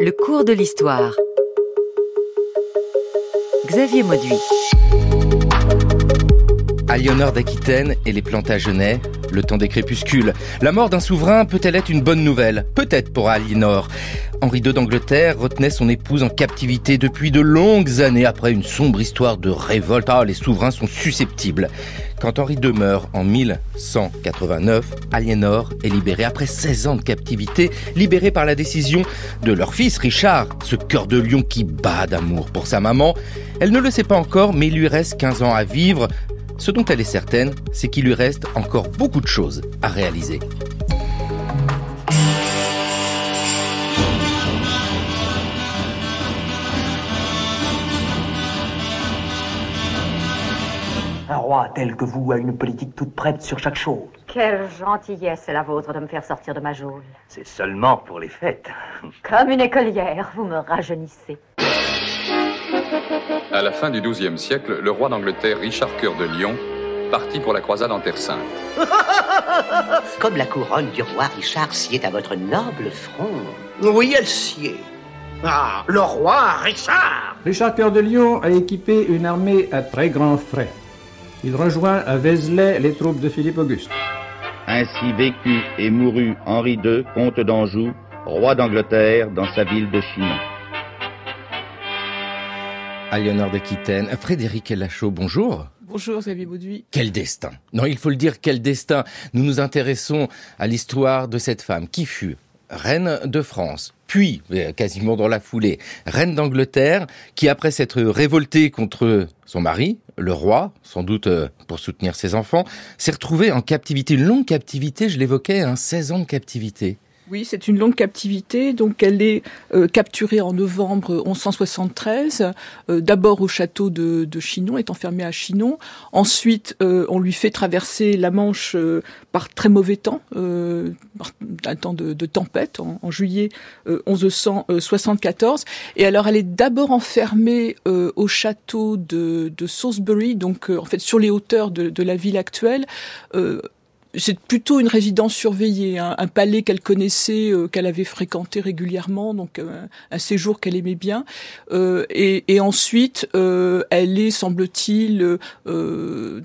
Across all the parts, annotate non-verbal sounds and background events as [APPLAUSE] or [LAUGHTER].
Le cours de l'histoire. Xavier Mauduit. Aliénor d'Aquitaine et les Plantagenets, le temps des crépuscules. La mort d'un souverain peut-elle être une bonne nouvelle Peut-être pour Aliénor. Henri II d'Angleterre retenait son épouse en captivité depuis de longues années après une sombre histoire de révolte. Ah, les souverains sont susceptibles. Quand Henri II meurt en 1189, Aliénor est libérée après 16 ans de captivité, libérée par la décision de leur fils Richard, ce cœur de lion qui bat d'amour pour sa maman. Elle ne le sait pas encore, mais il lui reste 15 ans à vivre. Ce dont elle est certaine, c'est qu'il lui reste encore beaucoup de choses à réaliser. tel que vous, à une politique toute prête sur chaque chose. Quelle gentillesse est la vôtre de me faire sortir de ma geôle. C'est seulement pour les fêtes. [LAUGHS] Comme une écolière, vous me rajeunissez. À la fin du XIIe siècle, le roi d'Angleterre Richard Cœur de Lyon partit pour la croisade en Terre Sainte. [LAUGHS] Comme la couronne du roi Richard sied à votre noble front. Oui, elle sied. Ah, le roi Richard Richard Cœur de Lion a équipé une armée à très grands frais. Il rejoint à Vézelay les troupes de Philippe Auguste. Ainsi vécut et mourut Henri II, comte d'Anjou, roi d'Angleterre, dans sa ville de Chinon. Aléonore d'Aquitaine. Frédéric Lachaud, bonjour. Bonjour Xavier Bauduit. Quel destin Non, il faut le dire, quel destin Nous nous intéressons à l'histoire de cette femme qui fut reine de France. Puis, euh, quasiment dans la foulée, reine d'Angleterre, qui après s'être révoltée contre son mari, le roi, sans doute euh, pour soutenir ses enfants, s'est retrouvée en captivité, une longue captivité, je l'évoquais, un hein, 16 ans de captivité. Oui, c'est une longue captivité. Donc, elle est euh, capturée en novembre 1173, euh, euh, d'abord au château de, Chinon, est enfermée à Chinon. Ensuite, on lui fait traverser la Manche par très mauvais temps, par un temps de, tempête, en, juillet 1174. Et alors, elle est d'abord enfermée au château de, Salisbury, donc en fait sur les hauteurs de, de la ville actuelle, c'est plutôt une résidence surveillée, hein, un palais qu'elle connaissait, euh, qu'elle avait fréquenté régulièrement, donc euh, un séjour qu'elle aimait bien. Euh, et, et, ensuite, elle est, semble-t-il,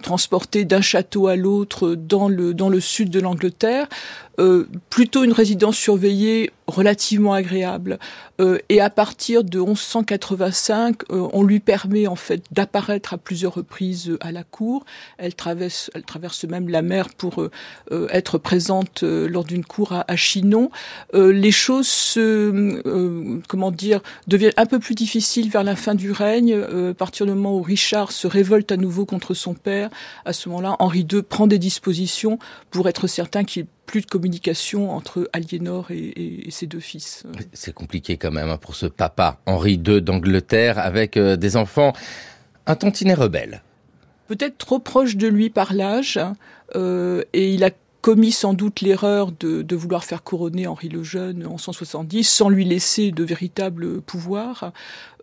transportée d'un château à l'autre dans le dans le sud de l'Angleterre. Euh, plutôt une résidence surveillée relativement agréable. Euh, et à partir de 1185, euh, on lui permet en fait d'apparaître à plusieurs reprises à la cour. Elle traverse, elle traverse même la mer pour être présente lors d'une cour à, Chinon. les choses, comment dire, deviennent un peu plus difficiles vers la fin du règne, à partir du moment où Richard se révolte à nouveau contre son père. À ce moment-là, Henri II prend des dispositions pour être certain qu'il plus de communication entre Aliénor et, ses deux fils. C'est compliqué quand même hein, pour ce papa Henri II d'Angleterre avec euh, des enfants un tantinet rebelle. Peut-être trop proche de lui par l'âge, hein, euh, et il a commis sans doute l'erreur de, vouloir faire couronner Henri le Jeune en 170 sans lui laisser de véritable pouvoir.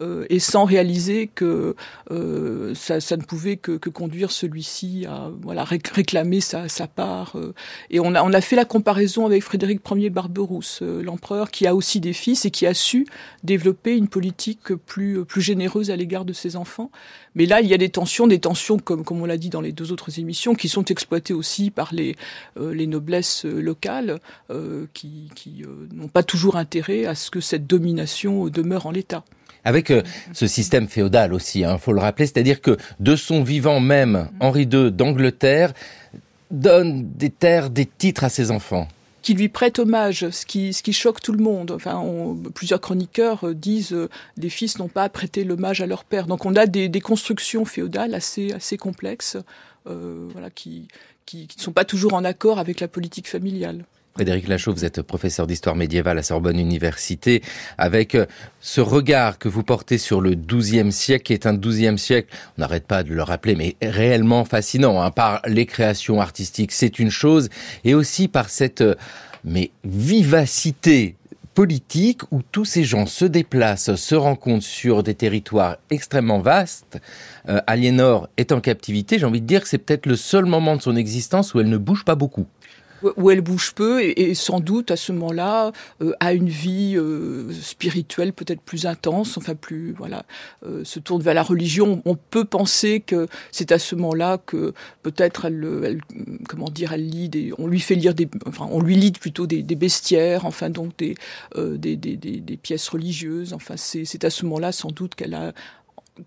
Euh, et sans réaliser que euh, ça, ça, ne pouvait que, que conduire celui-ci à voilà, réclamer sa, sa part. Euh. Et on a, on a fait la comparaison avec Frédéric Ier Barberousse, l'empereur, qui a aussi des fils et qui a su développer une politique plus, plus généreuse à l'égard de ses enfants. Mais là, il y a des tensions, des tensions, comme, comme on l'a dit dans les deux autres émissions, qui sont exploitées aussi par les, les noblesses locales, qui, qui n'ont pas toujours intérêt à ce que cette domination demeure en l'état avec euh, ce système féodal aussi, il hein, faut le rappeler, c'est-à-dire que de son vivant même, Henri II d'Angleterre donne des terres, des titres à ses enfants qui lui prête hommage, ce qui, choque tout le monde. Enfin, plusieurs chroniqueurs euh, disent que euh, les fils n'ont pas prêté l'hommage à leur père. Donc on a des, constructions féodales assez, complexes, qui ne sont pas toujours en accord avec la politique familiale. Frédéric Lachaud, vous êtes professeur d'histoire médiévale à Sorbonne Université, avec euh, ce regard que vous portez sur le XIIe siècle, qui est un XIIe siècle, on n'arrête pas de le rappeler, mais réellement fascinant, hein, par les créations artistiques, c'est une chose, et aussi par cette euh, mais vivacité politique où tous ces gens se déplacent, se rencontrent sur des territoires extrêmement vastes. Euh, Aliénor est en captivité, j'ai envie de dire que c'est peut-être le seul moment de son existence où elle ne bouge pas beaucoup où elle bouge peu et, sans doute à ce moment-là euh, a une vie euh, spirituelle peut-être plus intense, enfin plus voilà, euh, se tourne vers la religion. On peut penser que c'est à ce moment-là que peut-être elle, elle, comment dire, elle lit on lui fait lire des, enfin on lui lit plutôt des, des bestiaires, enfin donc des des, des, des pièces religieuses. Enfin c'est à ce moment-là sans doute qu'elle a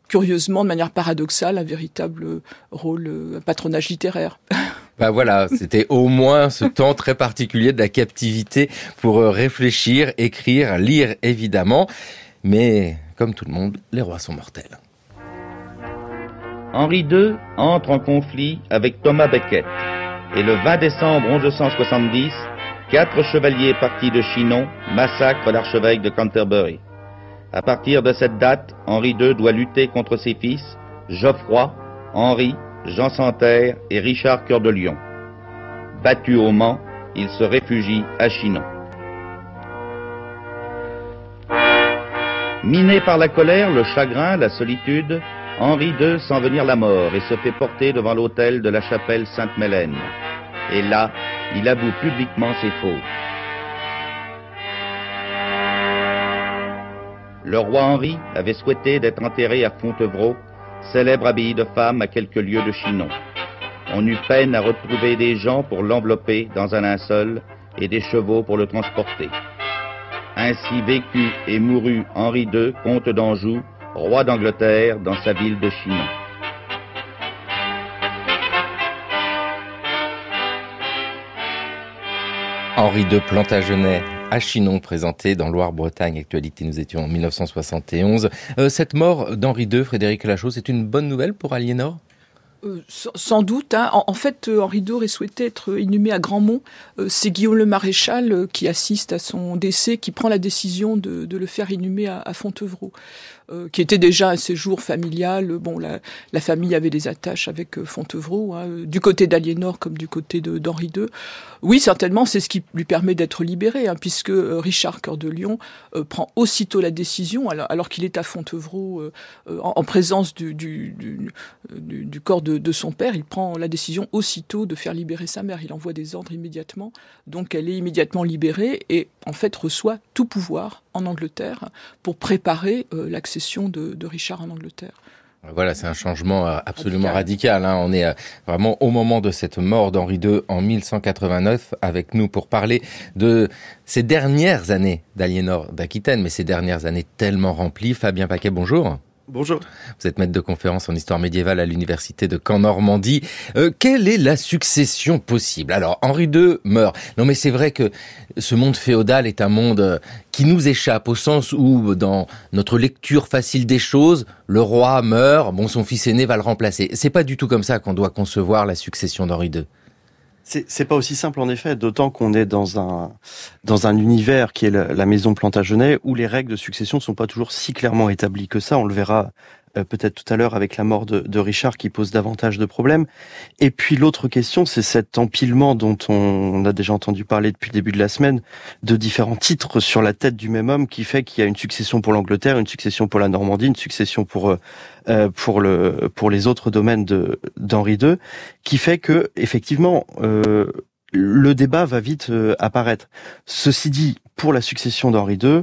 curieusement, de manière paradoxale, un véritable rôle, un patronage littéraire. [LAUGHS] Bah voilà, c'était au moins ce temps très particulier de la captivité pour euh, réfléchir, écrire, lire évidemment. Mais comme tout le monde, les rois sont mortels. Henri II entre en conflit avec Thomas Becket. Et le 20 décembre 1170, quatre chevaliers partis de Chinon massacrent l'archevêque de Canterbury. À partir de cette date, Henri II doit lutter contre ses fils, Geoffroy, Henri Jean Santerre et Richard Cœur de Lion. Battu au Mans, il se réfugie à Chinon. Miné par la colère, le chagrin, la solitude, Henri II sent venir la mort et se fait porter devant l'autel de la chapelle Sainte-Mélène. Et là, il avoue publiquement ses fautes. Le roi Henri avait souhaité d'être enterré à Fontevraud célèbre abbaye de femmes à quelques lieues de Chinon. On eut peine à retrouver des gens pour l'envelopper dans un linceul et des chevaux pour le transporter. Ainsi vécut et mourut Henri II, comte d'Anjou, roi d'Angleterre, dans sa ville de Chinon. Henri II Plantagenet, à Chinon, présenté dans Loire-Bretagne Actualité. Nous étions en 1971. Euh, cette mort d'Henri II, Frédéric Lachaud, c'est une bonne nouvelle pour Aliénor euh, sans doute. Hein. En, fait, euh, Henri II aurait souhaité être inhumé à Grandmont. c'est Guillaume le Maréchal qui assiste à son décès, qui prend la décision de, le faire inhumer à, à Fontevraud. Euh, qui était déjà un séjour familial. Bon, la, la famille avait des attaches avec euh, Fontevraud, hein, euh, du côté d'Aliénor comme du côté d'Henri II. Oui, certainement, c'est ce qui lui permet d'être libéré, hein, puisque Richard Cœur de Lyon prend aussitôt la décision, alors, qu'il est à Fontevraud en, présence du, du, corps de, de, son père, il prend la décision aussitôt de faire libérer sa mère. Il envoie des ordres immédiatement, donc elle est immédiatement libérée et en fait reçoit tout pouvoir en Angleterre pour préparer l'accès de, Richard en Angleterre. Voilà, c'est un changement absolument radical. Hein. On est euh, vraiment au moment de cette mort d'Henri II en 1189 avec nous pour parler de ces dernières années d'Aliénor d'Aquitaine, mais ces dernières années tellement remplies. Fabien Paquet, bonjour. Bonjour. Vous êtes maître de conférence en histoire médiévale à l'université de Caen Normandie. Euh, quelle est la succession possible Alors Henri II meurt. Non mais c'est vrai que ce monde féodal est un monde euh, qui nous échappe au sens où dans notre lecture facile des choses, le roi meurt, bon son fils aîné va le remplacer. C'est pas du tout comme ça qu'on doit concevoir la succession d'Henri II. C'est pas aussi simple en effet, d'autant qu'on est dans un dans un univers qui est la, maison Plantagenet où les règles de succession sont pas toujours si clairement établies que ça. On le verra euh, peut-être tout à l'heure avec la mort de, de, Richard qui pose davantage de problèmes. Et puis l'autre question, c'est cet empilement dont on, on, a déjà entendu parler depuis le début de la semaine, de différents titres sur la tête du même homme qui fait qu'il y a une succession pour l'Angleterre, une succession pour la Normandie, une succession pour euh, euh pour le pour les autres domaines d'Henri II, qui fait que effectivement euh, le débat va vite euh, apparaître. Ceci dit, pour la succession d'Henri II,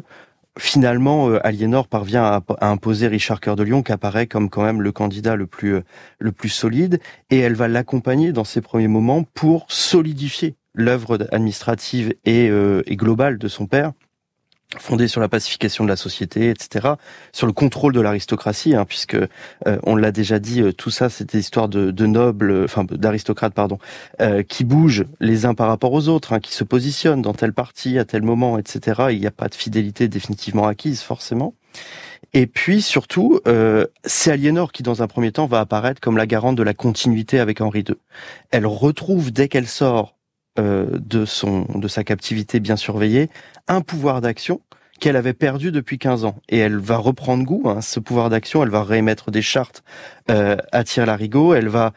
finalement, euh, Aliénor parvient à, imposer Richard Coeur de Lyon, qui apparaît comme quand même le candidat le plus euh, le plus solide, et elle va l'accompagner dans ses premiers moments pour solidifier l'œuvre administrative et, euh, et globale de son père fondée sur la pacification de la société, etc., sur le contrôle de l'aristocratie, hein, puisque euh, on l'a déjà dit, euh, tout ça c'était l'histoire de, de nobles, euh, enfin d'aristocrates pardon, qui bougent les uns par rapport aux autres, hein, qui se positionnent dans tel parti à tel moment, etc. Il n'y a pas de fidélité définitivement acquise forcément. Et puis surtout, c'est Aliénor qui, dans un premier temps, va apparaître comme la garante de la continuité avec Henri II. Elle retrouve, dès qu'elle sort euh, de, son, de sa captivité bien surveillée un pouvoir d'action qu'elle avait perdu depuis 15 ans. Et elle va reprendre goût hein, ce pouvoir d'action, elle va réémettre des chartes euh, à Thierry larigot elle va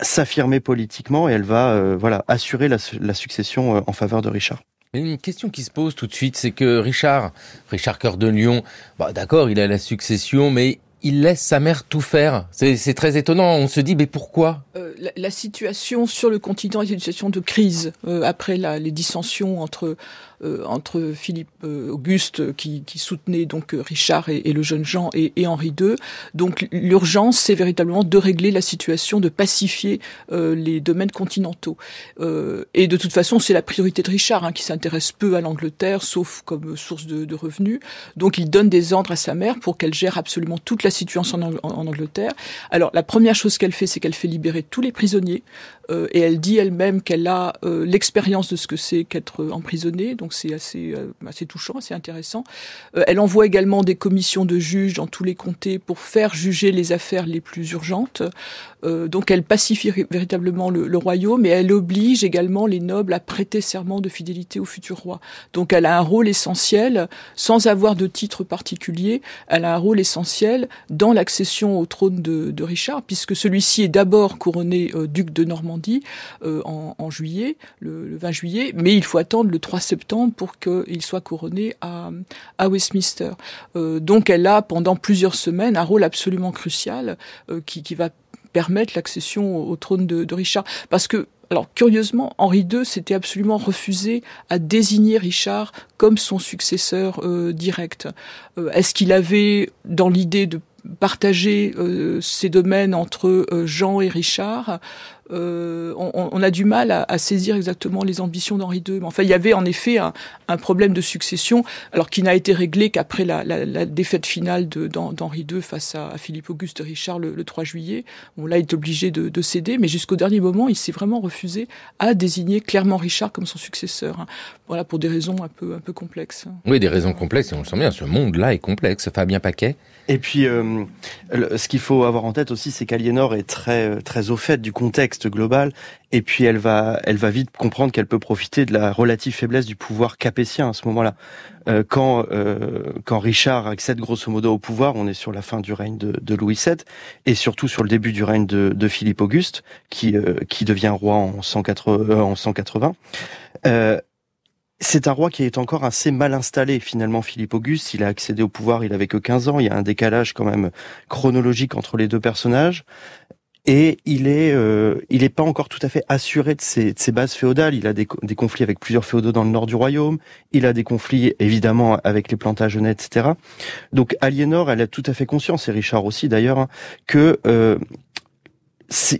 s'affirmer politiquement et elle va euh, voilà assurer la, succession euh, en faveur de Richard. une question qui se pose tout de suite, c'est que Richard, Richard Cœur de Lyon, bah d'accord, il a la succession, mais il laisse sa mère tout faire. C'est très étonnant. On se dit, mais pourquoi euh, la, situation sur le continent est une situation de crise euh, après les dissensions entre euh, entre Philippe euh, Auguste qui, soutenait donc euh, Richard et, le jeune Jean et, Henri II. Donc l'urgence, c'est véritablement de régler la situation, de pacifier les domaines continentaux. et de toute façon, c'est la priorité de Richard hein, qui s'intéresse peu à l'Angleterre, sauf comme source de, de revenus. Donc il donne des ordres à sa mère pour qu'elle gère absolument toute la situation en, Angleterre. Alors la première chose qu'elle fait, c'est qu'elle fait libérer tous les prisonniers euh, et elle dit elle-même qu'elle a euh, l'expérience de ce que c'est qu'être emprisonnée, donc c'est assez, euh, assez touchant, assez intéressant. elle envoie également des commissions de juges dans tous les comtés pour faire juger les affaires les plus urgentes. Euh, donc elle pacifie véritablement le, royaume et elle oblige également les nobles à prêter serment de fidélité au futur roi. Donc elle a un rôle essentiel, sans avoir de titre particulier, elle a un rôle essentiel dans l'accession au trône de, Richard, puisque celui-ci est d'abord couronné euh, duc de Normandie euh, en, juillet, le, 20 juillet, mais il faut attendre le 3 septembre pour qu'il soit couronné à, Westminster. donc elle a pendant plusieurs semaines un rôle absolument crucial qui, qui va permettre l'accession au, trône de, Richard. Parce que alors, curieusement, Henri II s'était absolument refusé à désigner Richard comme son successeur euh, direct. Euh, est-ce qu'il avait dans l'idée de partager ses euh, domaines entre Jean et Richard euh, on, a du mal à, saisir exactement les ambitions d'Henri II. enfin, il y avait en effet un, problème de succession, alors qui n'a été réglé qu'après la, défaite finale d'Henri II face à, Philippe-Auguste Richard le, 3 juillet. On là, il est obligé de, céder, mais jusqu'au dernier moment, il s'est vraiment refusé à désigner clairement Richard comme son successeur. Hein. Voilà, pour des raisons un peu, un peu complexes. Oui, des raisons complexes, et on le sent bien, ce monde-là est complexe. Fabien Paquet Et puis, euh, ce qu'il faut avoir en tête aussi, c'est qu'Aliénor est très, très au fait du contexte global, et puis elle va, elle va vite comprendre qu'elle peut profiter de la relative faiblesse du pouvoir capétien à ce moment-là. Euh, quand, euh, quand Richard accède grosso modo au pouvoir, on est sur la fin du règne de, Louis VII, et surtout sur le début du règne de, Philippe Auguste, qui, euh, qui devient roi en 180. en c'est un roi qui est encore assez mal installé finalement Philippe Auguste, il a accédé au pouvoir, il avait que 15 ans, il y a un décalage quand même chronologique entre les deux personnages et il est euh, il n'est pas encore tout à fait assuré de ses, bases féodales. Il a des, conflits avec plusieurs féodaux dans le nord du royaume. Il a des conflits évidemment avec les Plantagenets, etc. Donc Aliénor, elle a tout à fait conscience et Richard aussi d'ailleurs hein, que euh,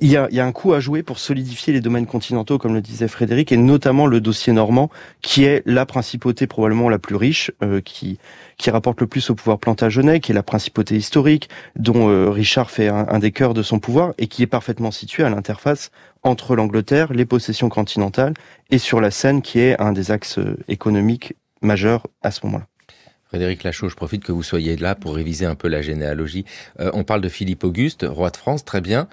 il y a, y a, un coup à jouer pour solidifier les domaines continentaux, comme le disait Frédéric, et notamment le dossier normand, qui est la principauté probablement la plus riche, euh, qui, qui rapporte le plus au pouvoir plantagenet, qui est la principauté historique, dont euh, Richard fait un, des cœurs de son pouvoir, et qui est parfaitement située à l'interface entre l'Angleterre, les possessions continentales, et sur la Seine, qui est un des axes euh, économiques majeurs à ce moment-là. Frédéric Lachaud, je profite que vous soyez là pour réviser un peu la généalogie. on parle de Philippe Auguste, roi de France, très bien.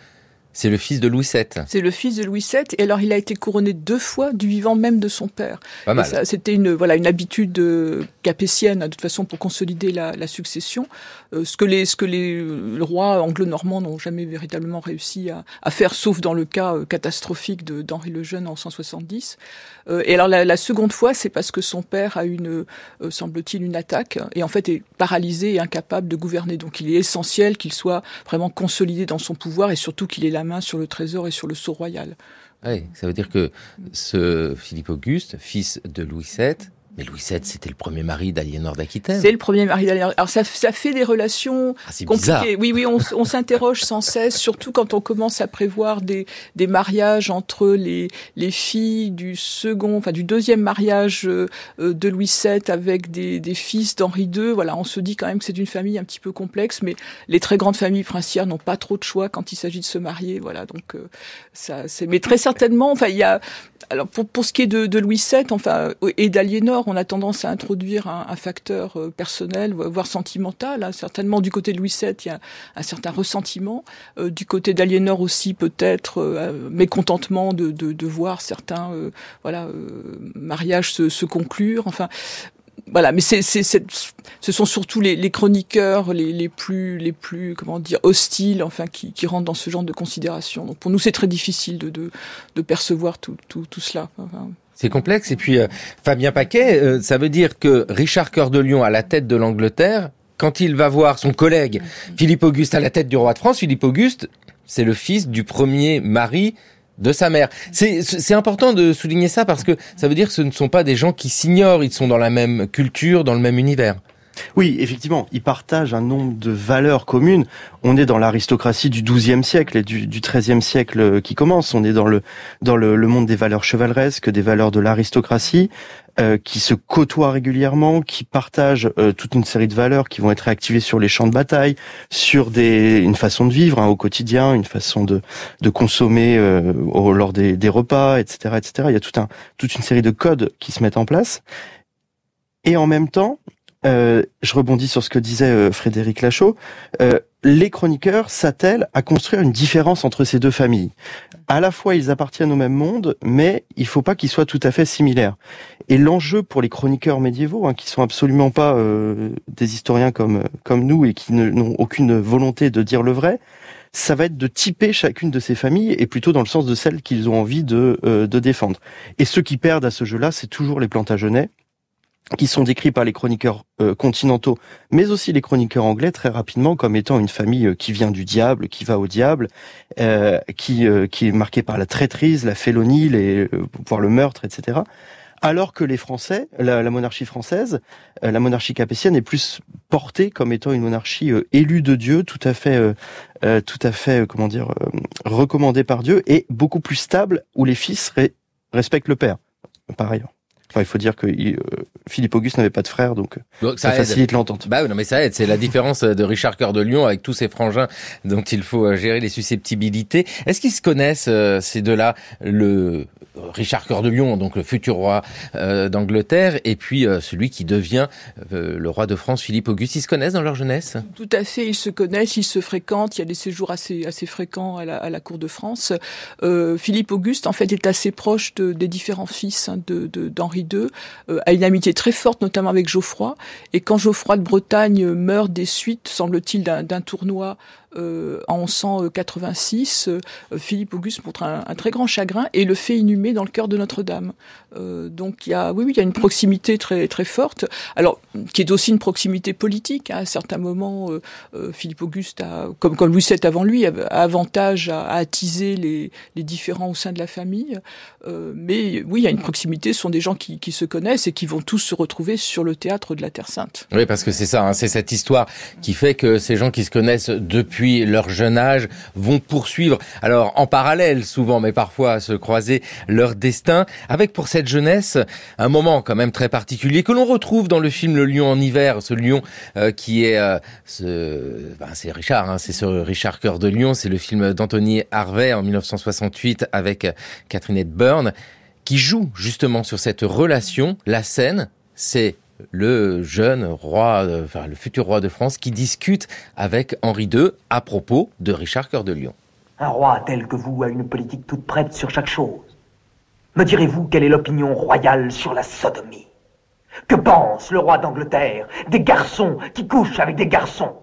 C'est le fils de Louis VII. C'est le fils de Louis VII. Et alors, il a été couronné deux fois du vivant même de son père. Pas mal. C'était une, voilà, une habitude euh, capétienne, hein, de toute façon, pour consolider la, succession. Euh, ce que les, ce que les euh, rois anglo-normands n'ont jamais véritablement réussi à, faire, sauf dans le cas catastrophique d'Henri le Jeune en 170. et alors, la, seconde fois, c'est parce que son père a une, semble-t-il, une attaque et en fait est paralysé et incapable de gouverner. Donc, il est essentiel qu'il soit vraiment consolidé dans son pouvoir et surtout qu'il ait la main sur le trésor et sur le sceau royal. Oui, ça veut dire que ce Philippe Auguste, fils de Louis VII, mais Louis VII, c'était le premier mari d'Aliénor d'Aquitaine. C'est le premier mari d'Aliénor. Alors ça, ça, fait des relations ah, compliquées. Oui, oui, on, s'interroge sans cesse, surtout quand on commence à prévoir des, des mariages entre les, les filles du second, enfin du deuxième mariage euh, de Louis VII avec des, des fils d'Henri II. Voilà, on se dit quand même que c'est une famille un petit peu complexe, mais les très grandes familles princières n'ont pas trop de choix quand il s'agit de se marier. Voilà, donc euh, ça, c'est. Mais très certainement, enfin, il y a. Alors pour pour ce qui est de, de Louis VII, enfin et d'Aliénor on a tendance à introduire un, facteur euh, personnel, voire sentimental. Hein. Certainement, du côté de Louis VII, il y a un certain ressentiment. Euh, du côté d'Aliénor aussi, peut-être, un euh, mécontentement de, de, voir certains voilà, mariages se, conclure. Enfin, voilà, mais c'est, ce sont surtout les, chroniqueurs les, plus, les plus, comment dire, hostiles, enfin, qui, rentrent dans ce genre de considération. Donc pour nous, c'est très difficile de, de, percevoir tout, tout, tout cela. C'est complexe. Et puis, euh, Fabien Paquet, euh, ça veut dire que Richard Coeur de Lion à la tête de l'Angleterre, quand il va voir son collègue Philippe Auguste à la tête du roi de France, Philippe Auguste, c'est le fils du premier mari de sa mère. C'est important de souligner ça parce que ça veut dire que ce ne sont pas des gens qui s'ignorent, ils sont dans la même culture, dans le même univers. Oui, effectivement, ils partagent un nombre de valeurs communes. On est dans l'aristocratie du XIIe siècle et du, XIIIe siècle qui commence. On est dans le dans le, monde des valeurs chevaleresques, des valeurs de l'aristocratie. Euh, qui se côtoient régulièrement, qui partagent euh, toute une série de valeurs qui vont être activées sur les champs de bataille, sur des, une façon de vivre hein, au quotidien, une façon de, de consommer euh, lors des, des, repas, etc., etc. Il y a tout un, toute une série de codes qui se mettent en place. Et en même temps, euh, je rebondis sur ce que disait euh, Frédéric Lachaud, euh, les chroniqueurs s'attellent à construire une différence entre ces deux familles. À la fois, ils appartiennent au même monde, mais il faut pas qu'ils soient tout à fait similaires. Et l'enjeu pour les chroniqueurs médiévaux, hein, qui sont absolument pas des historiens comme nous et qui n'ont aucune volonté de dire le vrai, ça va être de typer chacune de ces familles et plutôt dans le sens de celles qu'ils ont envie de, de défendre. Et ceux qui perdent à ce jeu-là, c'est toujours les Plantagenets qui sont décrits par les chroniqueurs euh, continentaux, mais aussi les chroniqueurs anglais très rapidement comme étant une famille euh, qui vient du diable, qui va au diable, euh, qui, qui est marquée par la traîtrise, la félonie, les, voire le meurtre, etc. Alors que les Français, la, monarchie française, la monarchie capétienne est plus portée comme étant une monarchie élue de Dieu, tout à fait, tout à fait, comment dire, recommandée par Dieu, et beaucoup plus stable où les fils respectent le père, par ailleurs il faut dire que euh, Philippe Auguste n'avait pas de frère, donc, ça, facilite l'entente. Bah non, mais ça C'est la différence de Richard Coeur de Lyon avec tous ses frangins dont il faut euh, gérer les susceptibilités. Est-ce qu'ils se connaissent euh, ces deux-là, le Richard Coeur de Lyon, donc le futur roi d'Angleterre, et puis celui qui devient le roi de France, Philippe Auguste. Ils se connaissent dans leur jeunesse Tout à fait, ils se connaissent, ils se fréquentent. Il y a des séjours assez, assez fréquents à la, cour de France. Philippe Auguste, en fait, est assez proche des différents fils hein, de d'Henri euh, a une amitié très forte, notamment avec Geoffroy. Et quand Geoffroy de Bretagne meurt des suites, semble-t-il, d'un tournoi euh, en 186, euh, Philippe Auguste montre un, très grand chagrin et le fait inhumer dans le cœur de Notre-Dame. Euh, donc il y a, oui, oui, il y a une proximité très très forte. Alors qui est aussi une proximité politique. Hein. À certains moments, Philippe Auguste, a, comme comme Louis VII avant lui, a, avantage à, attiser les, les, différents au sein de la famille. mais oui, il y a une proximité. Ce sont des gens qui, se connaissent et qui vont tous se retrouver sur le théâtre de la Terre Sainte. Oui, parce que c'est ça, hein, c'est cette histoire qui fait que ces gens qui se connaissent depuis leur jeune âge vont poursuivre, alors en parallèle souvent, mais parfois à se croiser leur destin, avec pour cette jeunesse un moment quand même très particulier que l'on retrouve dans le film Le Lion en hiver, ce lion euh, qui est euh, ce, ben, c'est Richard, hein, c'est ce Richard Cœur de Lion, c'est le film d'Anthony Harvey en 1968 avec euh, Catherine Edburn, qui joue justement sur cette relation, la scène, c'est le jeune roi, euh, enfin le futur roi de France, qui discute avec Henri II à propos de Richard Cœur de Lion. Un roi tel que vous a une politique toute prête sur chaque chose. Me direz-vous quelle est l'opinion royale sur la sodomie Que pense le roi d'Angleterre des garçons qui couchent avec des garçons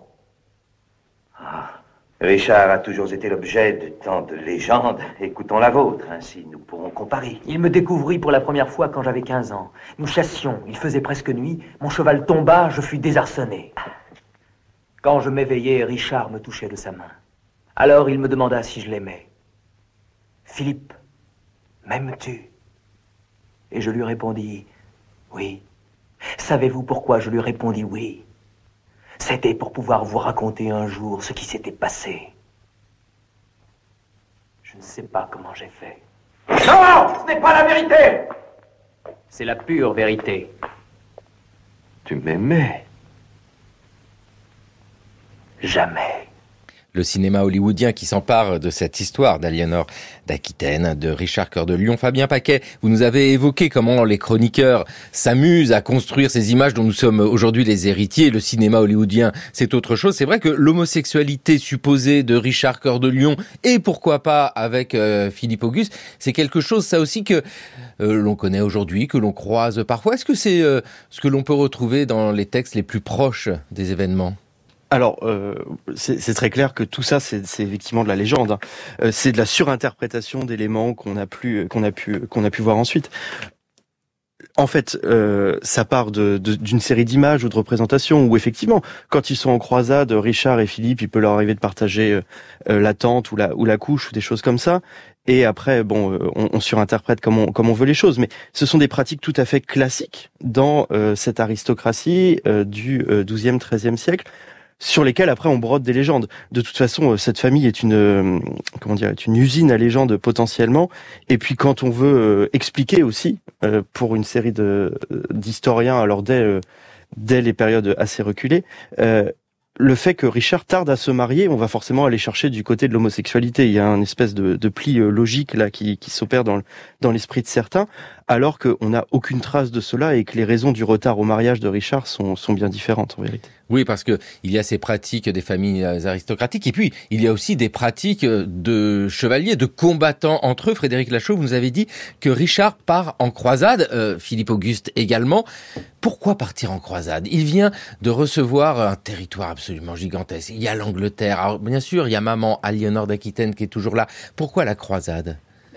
Richard a toujours été l'objet de tant de légendes. Écoutons la vôtre, ainsi nous pourrons comparer. Il me découvrit pour la première fois quand j'avais 15 ans. Nous chassions, il faisait presque nuit, mon cheval tomba, je fus désarçonné. Quand je m'éveillais, Richard me touchait de sa main. Alors il me demanda si je l'aimais. Philippe, m'aimes-tu Et je lui répondis oui. Savez-vous pourquoi je lui répondis oui c'était pour pouvoir vous raconter un jour ce qui s'était passé. Je ne sais pas comment j'ai fait. Non Ce n'est pas la vérité C'est la pure vérité. Tu m'aimais Jamais le cinéma hollywoodien qui s'empare de cette histoire d'Aliénor d'Aquitaine, de Richard Cœur de Lyon, Fabien Paquet, vous nous avez évoqué comment les chroniqueurs s'amusent à construire ces images dont nous sommes aujourd'hui les héritiers. Le cinéma hollywoodien, c'est autre chose. C'est vrai que l'homosexualité supposée de Richard Cœur de Lyon et pourquoi pas avec euh, Philippe Auguste, c'est quelque chose, ça aussi, que euh, l'on connaît aujourd'hui, que l'on croise parfois. Est-ce que c'est euh, ce que l'on peut retrouver dans les textes les plus proches des événements alors, euh, c'est très clair que tout ça, c'est effectivement de la légende. Hein. Euh, c'est de la surinterprétation d'éléments qu'on a, euh, a, pu, a pu voir ensuite. En fait, ça part d'une série d'images ou de représentations où effectivement, quand ils sont en croisade, Richard et Philippe, il peut leur arriver de partager la tente ou la, ou la couche ou des choses comme ça. Et après, bon, on, surinterprète comme on, comme on veut les choses, mais ce sont des pratiques tout à fait classiques dans cette aristocratie du XIIe, XIIIe siècle, sur lesquels après on brode des légendes. De toute façon, euh, cette famille est une euh, comment dire, est une usine à légendes potentiellement. Et puis quand on veut euh, expliquer aussi pour une série d'historiens, alors dès dès les périodes assez reculées. le fait que Richard tarde à se marier, on va forcément aller chercher du côté de l'homosexualité. Il y a une espèce de, pli logique là qui, s'opère dans, dans l'esprit de certains, alors qu'on n'a aucune trace de cela et que les raisons du retard au mariage de Richard sont bien différentes en vérité. Oui, parce que il y a ces pratiques des familles euh, aristocratiques, et puis il y a aussi des pratiques euh, de chevaliers, de combattants entre eux. Frédéric Lachaud, vous nous avez dit que Richard part en croisade, euh, Philippe Auguste également. Pourquoi partir en croisade Il vient de recevoir un territoire absolument gigantesque. Il y a l'Angleterre. Alors, bien sûr, il y a maman Aliénor d'Aquitaine qui est toujours là. Pourquoi la croisade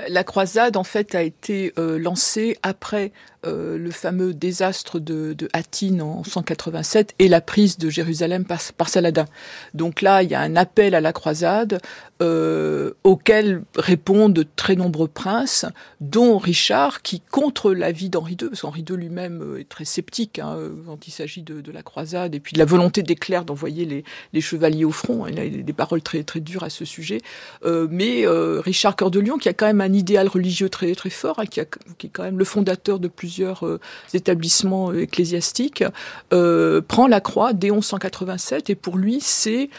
la croisade, en fait, a été lancée après euh, le fameux désastre de, de Hattin en 187 et la prise de Jérusalem par, Saladin. Donc là, il y a un appel à la croisade euh, auquel répondent très nombreux princes, dont Richard, qui contre l'avis d'Henri II, parce qu'Henri II lui-même euh, est très sceptique hein, quand il s'agit de, la croisade et puis de la volonté d'Éclair d'envoyer les, chevaliers au front. Il a des paroles très très dures à ce sujet, mais Richard Cœur de Lion, qui a quand même un idéal religieux très très fort, hein, qui, qui est quand même le fondateur de plus plusieurs euh, établissements euh, ecclésiastiques, euh, prend la croix dès 1187 et pour lui c'est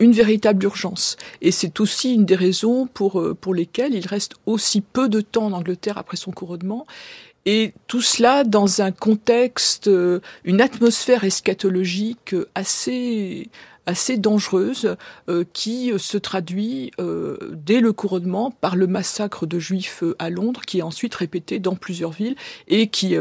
une véritable urgence. Et c'est aussi une des raisons pour, pour lesquelles il reste aussi peu de temps en Angleterre après son couronnement. Et tout cela dans un contexte, une atmosphère eschatologique assez, assez dangereuse euh, qui euh, se traduit euh, dès le couronnement par le massacre de juifs à Londres qui est ensuite répété dans plusieurs villes et qui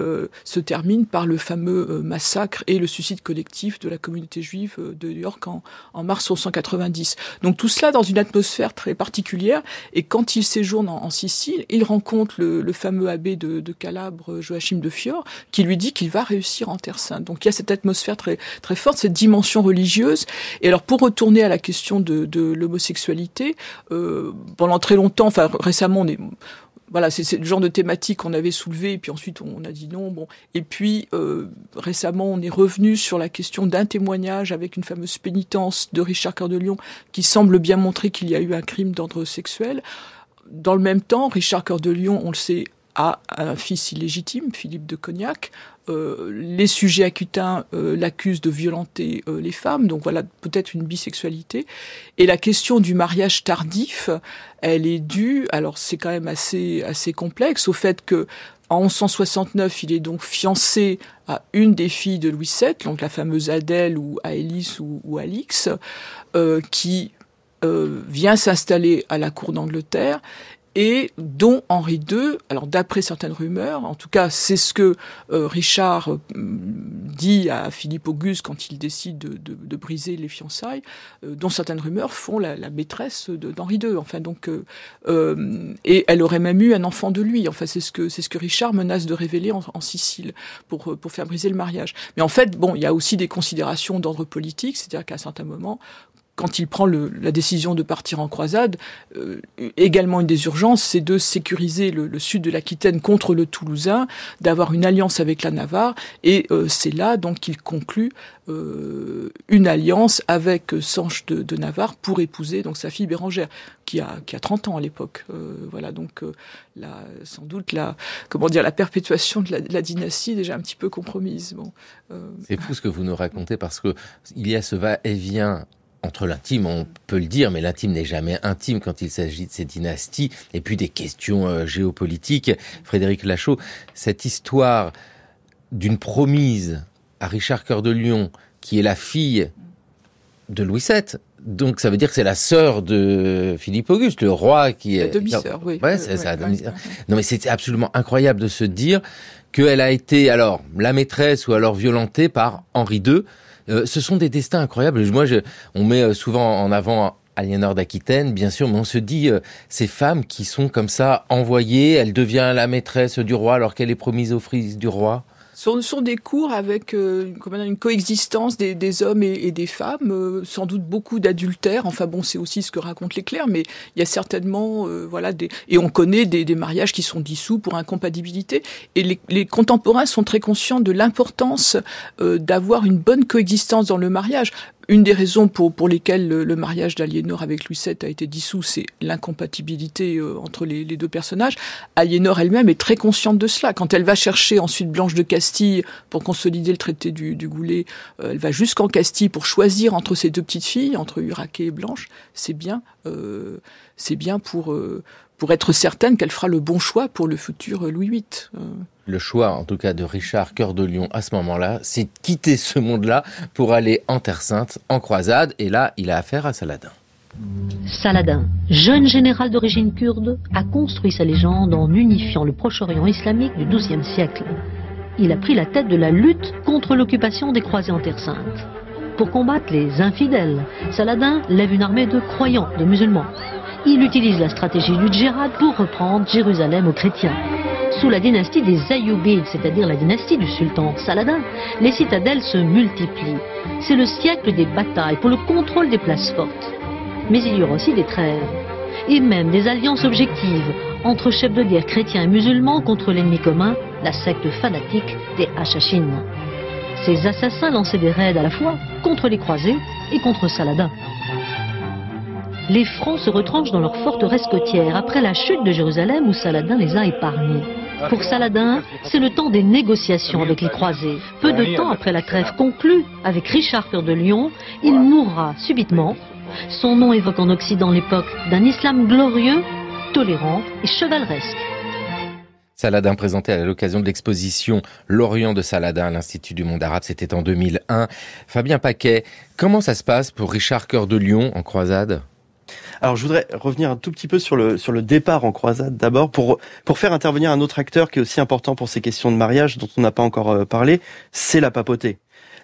se termine par le fameux massacre et le suicide collectif de la communauté juive de New York en, en mars 1990. Donc tout cela dans une atmosphère très particulière et quand il séjourne en, en Sicile, il rencontre le, le fameux abbé de, de, Calabre, Joachim de Fior, qui lui dit qu'il va réussir en Terre Sainte. Donc il y a cette atmosphère très, très forte, cette dimension religieuse et alors pour retourner à la question de, l'homosexualité, euh, pendant très longtemps, enfin récemment, on est, voilà, c'est le genre de thématique qu'on avait soulevé et puis ensuite on a dit non. Bon, et puis euh, récemment, on est revenu sur la question d'un témoignage avec une fameuse pénitence de Richard Coeur de Lyon qui semble bien montrer qu'il y a eu un crime d'ordre sexuel. Dans le même temps, Richard Coeur de Lyon, on le sait, à un fils illégitime, Philippe de Cognac. Euh, les sujets acutains euh, l'accusent de violenter euh, les femmes, donc voilà peut-être une bisexualité. Et la question du mariage tardif, elle est due, alors c'est quand même assez, assez complexe, au fait que en 1169, il est donc fiancé à une des filles de Louis VII, donc la fameuse Adèle ou Aélis ou, ou Alix, qui vient s'installer à la cour d'Angleterre et dont Henri II, alors d'après certaines rumeurs, en tout cas c'est ce que euh, Richard euh, dit à Philippe Auguste quand il décide de, de, de briser les fiançailles, euh, dont certaines rumeurs font la, la maîtresse d'Henri II. Enfin donc et elle aurait même eu un enfant de lui. Enfin c'est ce que c'est ce que Richard menace de révéler en, Sicile pour pour faire briser le mariage. Mais en fait bon il y a aussi des considérations d'ordre politique, c'est-à-dire qu'à certain moment, quand il prend la décision de partir en croisade, euh, également une des urgences, c'est de sécuriser le, sud de l'Aquitaine contre le Toulousain, d'avoir une alliance avec la Navarre, et euh, c'est là donc qu'il conclut euh, une alliance avec Sanche de, Navarre pour épouser donc sa fille Bérangère, qui a, qui a 30 ans à l'époque. voilà donc la, sans doute la comment dire la perpétuation de la, dynastie déjà un petit peu compromise. Bon, c'est fou ce que vous nous racontez parce que il y a ce va-et-vient entre l'intime, on peut le dire, mais l'intime n'est jamais intime quand il s'agit de ces dynasties, et puis des questions euh, géopolitiques. Frédéric Lachaud, cette histoire d'une promise à Richard Cœur de Lion, qui est la fille de Louis VII, donc ça veut dire que c'est la sœur de Philippe Auguste, le roi qui est... La demi-sœur, oui. Ouais, c'est ça, Non mais c'est absolument incroyable de se dire qu'elle a été alors la maîtresse ou alors violentée par Henri II, euh, ce sont des destins incroyables. Moi, on met euh, souvent en avant Aliénor d'Aquitaine, bien sûr, mais on se dit, euh, ces femmes qui sont comme ça envoyées, elle devient la maîtresse du roi alors qu'elle est promise aux frises du roi. Ce sont, des cours avec euh, une coexistence des, hommes et, des femmes, euh, sans doute beaucoup d'adultères. Enfin bon, c'est aussi ce que raconte l'éclair, mais il y a certainement, euh, voilà, des... et on connaît des, mariages qui sont dissous pour incompatibilité. Et les, les contemporains sont très conscients de l'importance d'avoir une bonne coexistence dans le mariage une des raisons pour, pour lesquelles le, mariage d'Aliénor avec Louis VII a été dissous, c'est l'incompatibilité euh, entre les, deux personnages. Aliénor elle-même est très consciente de cela. Quand elle va chercher ensuite Blanche de Castille pour consolider le traité du, Goulet, euh, elle va jusqu'en Castille pour choisir entre ses deux petites filles, entre Uraquet et Blanche. C'est bien, euh, c'est bien pour pour être certaine qu'elle fera le bon choix pour le futur Louis VIII. Euh. Le choix, en tout cas, de Richard Cœur de Lion à ce moment-là, c'est de quitter ce monde-là pour aller en Terre Sainte, en croisade, et là, il a affaire à Saladin. Saladin, jeune général d'origine kurde, a construit sa légende en unifiant le Proche-Orient islamique du XIIe siècle. Il a pris la tête de la lutte contre l'occupation des croisés en Terre Sainte. Pour combattre les infidèles, Saladin lève une armée de croyants, de musulmans il utilise la stratégie du Djerad pour reprendre Jérusalem aux chrétiens. Sous la dynastie des Ayyubides, c'est-à-dire la dynastie du sultan Saladin, les citadelles se multiplient. C'est le siècle des batailles pour le contrôle des places fortes. Mais il y aura aussi des trêves, et même des alliances objectives entre chefs de guerre chrétiens et musulmans contre l'ennemi commun, la secte fanatique des Hachachines. Ces assassins lançaient des raids à la fois contre les croisés et contre Saladin les Francs se retranchent dans leur forteresse côtière après la chute de Jérusalem où Saladin les a épargnés. Pour Saladin, c'est le temps des négociations avec les croisés. Peu de temps après la trêve conclue avec Richard Cœur de Lyon, il mourra subitement. Son nom évoque en Occident l'époque d'un islam glorieux, tolérant et chevaleresque. Saladin présenté à l'occasion de l'exposition L'Orient de Saladin à l'Institut du Monde Arabe, c'était en 2001. Fabien Paquet, comment ça se passe pour Richard Cœur de Lyon en croisade alors je voudrais revenir un tout petit peu sur le sur le départ en croisade d'abord pour pour faire intervenir un autre acteur qui est aussi important pour ces questions de mariage dont on n'a pas encore euh, parlé, c'est la papauté.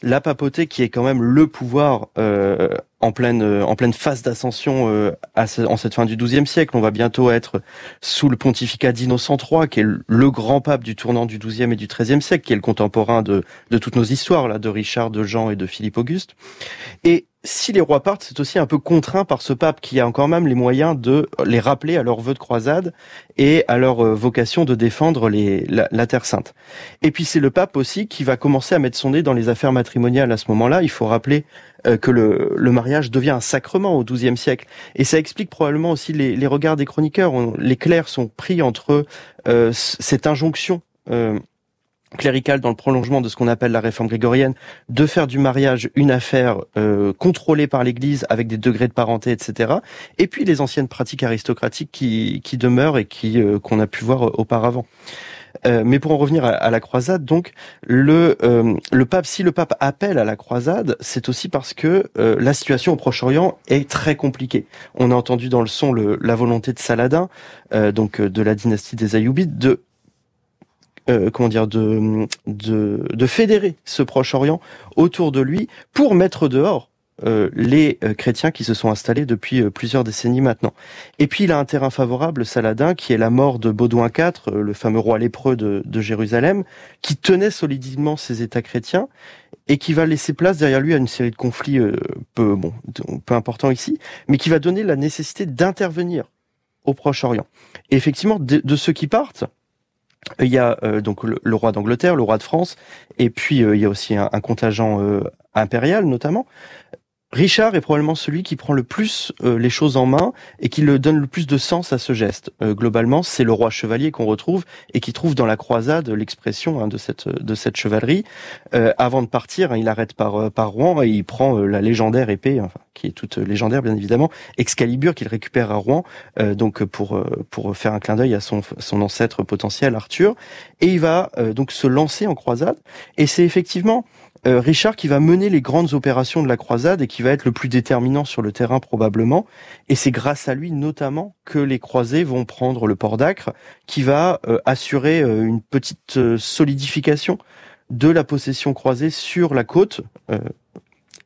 La papauté qui est quand même le pouvoir euh, en pleine euh, en pleine phase d'ascension en cette fin du XIIe siècle. On va bientôt être sous le pontificat d'Innocent III, qui est le grand pape du tournant du XIIe et du XIIIe siècle, qui est le contemporain de de toutes nos histoires là, de Richard, de Jean et de Philippe Auguste. Et si les rois partent, c'est aussi un peu contraint par ce pape qui a encore même les moyens de les rappeler à leur vœu de croisade et à leur euh, vocation de défendre la, Terre Sainte. Et puis c'est le pape aussi qui va commencer à mettre son nez dans les affaires matrimoniales à ce moment-là. Il faut rappeler euh, que le, mariage devient un sacrement au XIIe siècle. Et ça explique probablement aussi les, regards des chroniqueurs. les clercs sont pris entre euh, cette injonction cléricale dans le prolongement de ce qu'on appelle la réforme grégorienne, de faire du mariage une affaire euh, contrôlée par l'Église avec des degrés de parenté, etc. Et puis les anciennes pratiques aristocratiques qui, qui demeurent et qui euh, qu'on a pu voir euh, auparavant. mais pour en revenir à, la croisade, donc le, le pape, si le pape appelle à la croisade, c'est aussi parce que la situation au Proche-Orient est très compliquée. On a entendu dans le son le, la volonté de Saladin, donc de la dynastie des Ayoubides, de euh, comment dire, de, de, de fédérer ce Proche-Orient autour de lui pour mettre dehors euh, les euh, chrétiens qui se sont installés depuis plusieurs décennies maintenant. Et puis il a un terrain favorable, Saladin, qui est la mort de Baudouin IV, le fameux roi lépreux de, de, Jérusalem, qui tenait solidement ses États chrétiens et qui va laisser place derrière lui à une série de conflits peu bon, peu importants ici, mais qui va donner la nécessité d'intervenir au Proche-Orient. Et effectivement, de ceux qui partent, il y a euh, donc le, roi d'Angleterre, le roi de France, et puis euh, il y a aussi un, contingent euh, impérial notamment. Richard est probablement celui qui prend le plus euh, les choses en main et qui le donne le plus de sens à ce geste. Euh, globalement, c'est le roi chevalier qu'on retrouve et qui trouve dans la croisade l'expression hein, de cette de cette chevalerie. Euh, avant de partir, hein, il arrête par par Rouen et il prend la légendaire épée, qui est toute légendaire bien évidemment, Excalibur qu'il récupère à Rouen, donc pour pour faire un clin d'œil à son son ancêtre potentiel Arthur. Et il va donc se lancer en croisade. Et c'est effectivement euh, Richard qui va mener les grandes opérations de la croisade et qui va être le plus déterminant sur le terrain probablement. Et c'est grâce à lui notamment que les croisés vont prendre le port d'Acre, qui va euh, assurer euh, une petite solidification de la possession croisée sur la côte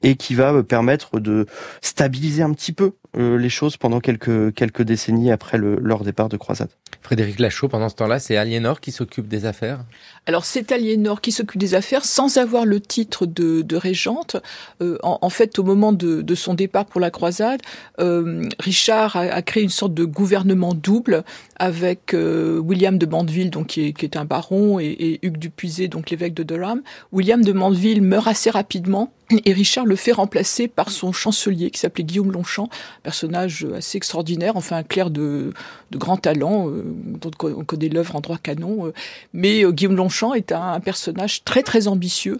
et qui va permettre de stabiliser un petit peu euh, les choses pendant quelques, quelques décennies après le, leur départ de croisade. Frédéric Lachaud, pendant ce temps-là, c'est Aliénor qui s'occupe des affaires Alors c'est Aliénor qui s'occupe des affaires sans avoir le titre de, de régente. Euh, en, fait, au moment de, son départ pour la croisade, euh, Richard a, a, créé une sorte de gouvernement double avec William de Mandeville, donc qui est, un baron, et, Hugues Dupuisé, donc l'évêque de Durham. William de Mandeville meurt assez rapidement et Richard le fait remplacer par son chancelier qui s'appelait Guillaume Longchamp, personnage assez extraordinaire, enfin un clerc de, de grand talent, euh, dont on connaît l'œuvre en droit canon. Euh. mais euh, Guillaume Longchamp est un, personnage très très ambitieux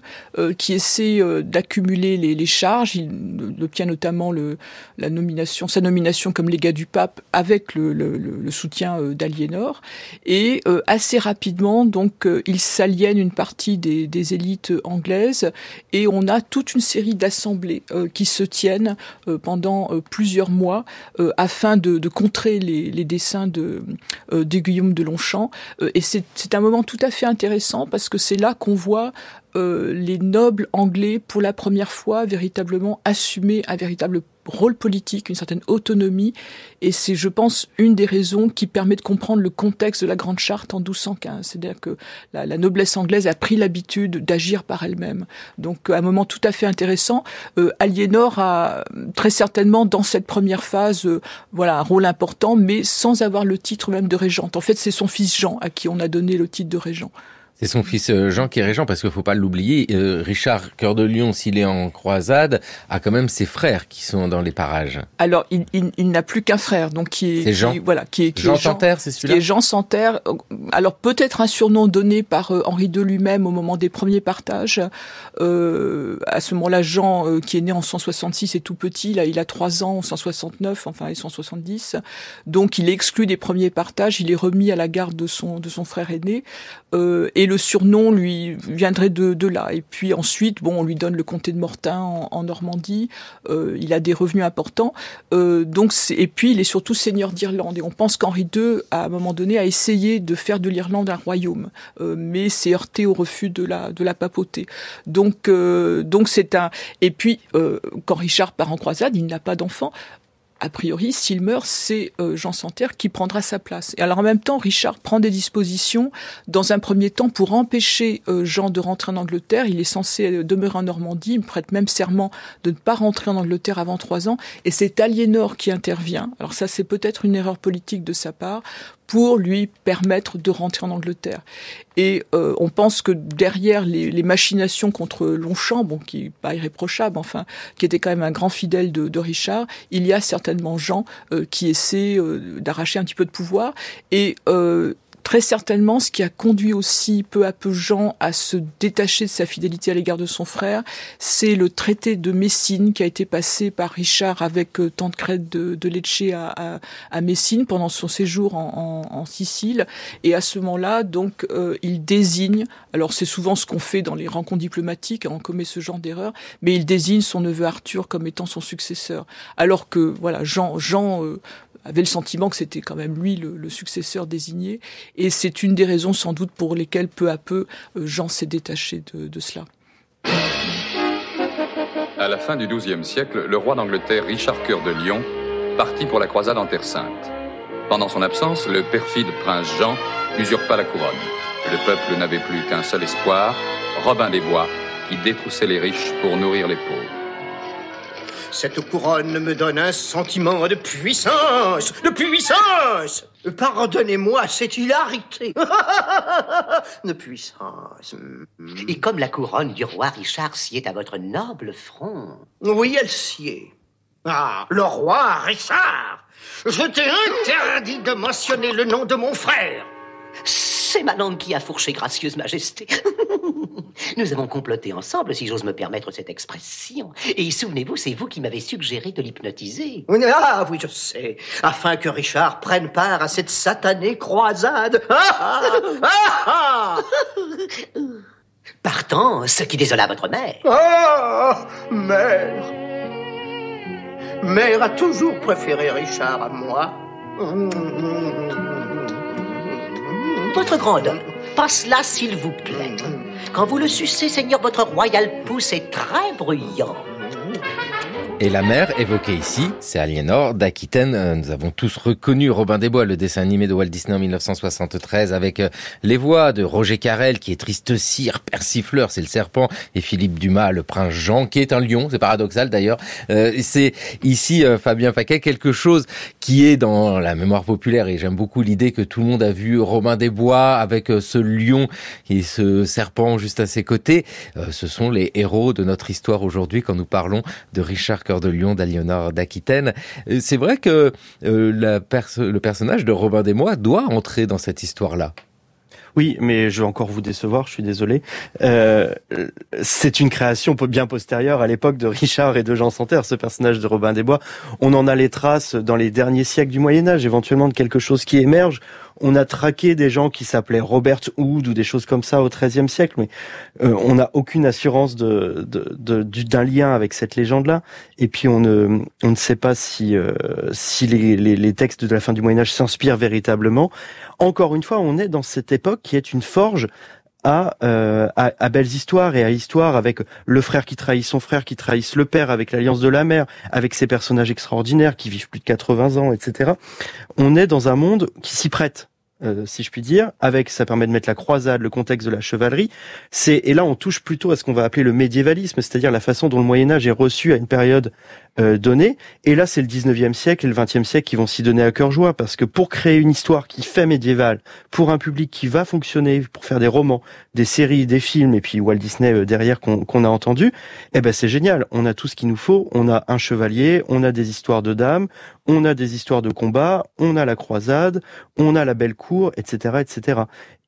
qui essaie d'accumuler les, charges. Il obtient notamment le, la nomination, sa nomination comme légat du pape avec le, le, soutien d'Aliénor. Et assez rapidement, donc, il s'aliène une partie des, des élites anglaises et on a toute une série d'assemblées qui se tiennent pendant plusieurs plusieurs mois euh, afin de, contrer les, dessins de, euh, de, Guillaume de Longchamp. Euh, et c'est un moment tout à fait intéressant parce que c'est là qu'on voit euh, les nobles anglais, pour la première fois, véritablement assumer un véritable rôle politique, une certaine autonomie. Et c'est, je pense, une des raisons qui permet de comprendre le contexte de la Grande Charte en 1215. C'est-à-dire que la, noblesse anglaise a pris l'habitude d'agir par elle-même. Donc, à un moment tout à fait intéressant, euh, Aliénor a très certainement, dans cette première phase, euh, voilà, un rôle important, mais sans avoir le titre même de régente. En fait, c'est son fils Jean à qui on a donné le titre de régent. C'est son fils euh, Jean qui est régent, parce qu'il ne faut pas l'oublier. Euh, Richard Cœur de Lion, s'il est en croisade, a quand même ses frères qui sont dans les parages. Alors, il, n'a plus qu'un frère, donc qui est, Jean. voilà, qui est, Jean, Santerre, c'est celui-là. Jean Santerre. Alors peut-être un surnom donné par euh, Henri II lui-même au moment des premiers partages. à ce moment-là, Jean, qui est né en 166, est tout petit. Là, il a 3 ans, en 169, enfin, et 170. Donc, il est exclu des premiers partages. Il est remis à la garde de son de son frère aîné. et le surnom lui viendrait de, là. Et puis ensuite, bon, on lui donne le comté de Mortain en, Normandie. Euh, il a des revenus importants. Euh, donc, et puis, il est surtout seigneur d'Irlande. Et on pense qu'Henri II, à un moment donné, a essayé de faire de l'Irlande un royaume, euh, mais c'est heurté au refus de la de la papauté. Donc, donc c'est un. Et puis, quand Richard part en croisade, il n'a pas d'enfant a priori, s'il meurt, c'est euh, Jean Santerre qui prendra sa place. Et alors en même temps, Richard prend des dispositions, dans un premier temps, pour empêcher euh, Jean de rentrer en Angleterre. Il est censé euh, demeurer en Normandie, il prête même serment de ne pas rentrer en Angleterre avant trois ans. Et c'est Aliénor qui intervient. Alors ça, c'est peut-être une erreur politique de sa part pour lui permettre de rentrer en Angleterre. Et euh, on pense que derrière les, machinations contre Longchamp, bon, qui n'est pas irréprochable, enfin, qui était quand même un grand fidèle de, Richard, il y a certainement Jean euh, qui essaient euh, d'arracher un petit peu de pouvoir. Et très certainement ce qui a conduit aussi peu à peu Jean à se détacher de sa fidélité à l'égard de son frère, c'est le traité de Messine qui a été passé par Richard avec euh, Tancred de, de Lecce à, à, Messine pendant son séjour en, Sicile. Et à ce moment-là, donc, euh, il désigne, alors c'est souvent ce qu'on fait dans les rencontres diplomatiques, hein, on commet ce genre d'erreur, mais il désigne son neveu Arthur comme étant son successeur. Alors que, voilà, Jean, Jean euh, avait le sentiment que c'était quand même lui le, successeur désigné. Et c'est une des raisons sans doute pour lesquelles peu à peu euh, Jean s'est détaché de, cela. À la fin du XIIe siècle, le roi d'Angleterre Richard Cœur de Lyon partit pour la croisade en Terre Sainte. Pendant son absence, le perfide prince Jean usurpa la couronne. Le peuple n'avait plus qu'un seul espoir, Robin des Bois, qui détroussait les riches pour nourrir les pauvres. Cette couronne me donne un sentiment de puissance, de puissance. Pardonnez-moi cette hilarité. [LAUGHS] de puissance. Et comme la couronne du roi Richard sied à votre noble front. Oui, elle sied. Ah, le roi Richard. Je t'ai interdit de mentionner le nom de mon frère. C'est ma langue qui a fourché, gracieuse majesté. [LAUGHS] Nous avons comploté ensemble, si j'ose me permettre cette expression. Et souvenez-vous, c'est vous qui m'avez suggéré de l'hypnotiser. Ah oui, je sais. Afin que Richard prenne part à cette satanée croisade. Ah, ah, ah, ah. Partant, ce qui désola votre mère. Ah, mère. Mère a toujours préféré Richard à moi. Votre grande passe là, s'il vous plaît. Quand vous le sucez, Seigneur, votre royal pouce est très bruyant. Et la mère évoquée ici, c'est Aliénor d'Aquitaine. Euh, nous avons tous reconnu Robin des Bois, le dessin animé de Walt Disney en 1973, avec euh, les voix de Roger Carrel, qui est triste cire, persifleur, c'est le serpent, et Philippe Dumas, le prince Jean, qui est un lion, c'est paradoxal d'ailleurs. Euh, c'est ici, Fabien Paquet, quelque chose qui est dans la mémoire populaire, et j'aime beaucoup l'idée que tout le monde a vu Robin des Bois avec ce lion et ce serpent juste à ses côtés. ce sont les héros de notre histoire aujourd'hui quand nous parlons de Richard Blanchard, Cœur de Lyon, d'Aliénor d'Aquitaine. Euh, c'est vrai que euh, le personnage de Robin des Bois doit entrer dans cette histoire-là. Oui, mais je vais encore vous décevoir, je suis désolé. Euh, c'est une création bien postérieure à l'époque de Richard et de Jean Santerre, ce personnage de Robin des Bois. On en a les traces dans les derniers siècles du Moyen Âge, éventuellement de quelque chose qui émerge on a traqué des gens qui s'appelaient Robert Hood ou des choses comme ça au XIIIe siècle, mais euh, on n'a aucune assurance de, d'un lien avec cette légende-là. Et puis on ne, on ne sait pas si, euh, si les, textes de la fin du Moyen Âge s'inspirent véritablement. Encore une fois, on est dans cette époque qui est une forge euh, à, à, belles histoires et à histoires avec le frère qui trahit son frère, qui trahit le père, avec l'alliance de la mère, avec ces personnages extraordinaires qui vivent plus de 80 ans, etc. On est dans un monde qui s'y prête. Euh, si je puis dire, avec ça permet de mettre la croisade, le contexte de la chevalerie. C'est et là on touche plutôt à ce qu'on va appeler le médiévalisme, c'est-à-dire la façon dont le Moyen Âge est reçu à une période euh, donnée. Et là c'est le 19e siècle et le 20e siècle qui vont s'y donner à cœur joie parce que pour créer une histoire qui fait médiévale, pour un public qui va fonctionner, pour faire des romans, des séries, des films et puis Walt Disney euh, derrière qu'on a entendu, eh ben c'est génial. On a tout ce qu'il nous faut. On a un chevalier, on a des histoires de dames, on a des histoires de combats, on a la croisade, on a la belle cour, etc., etc.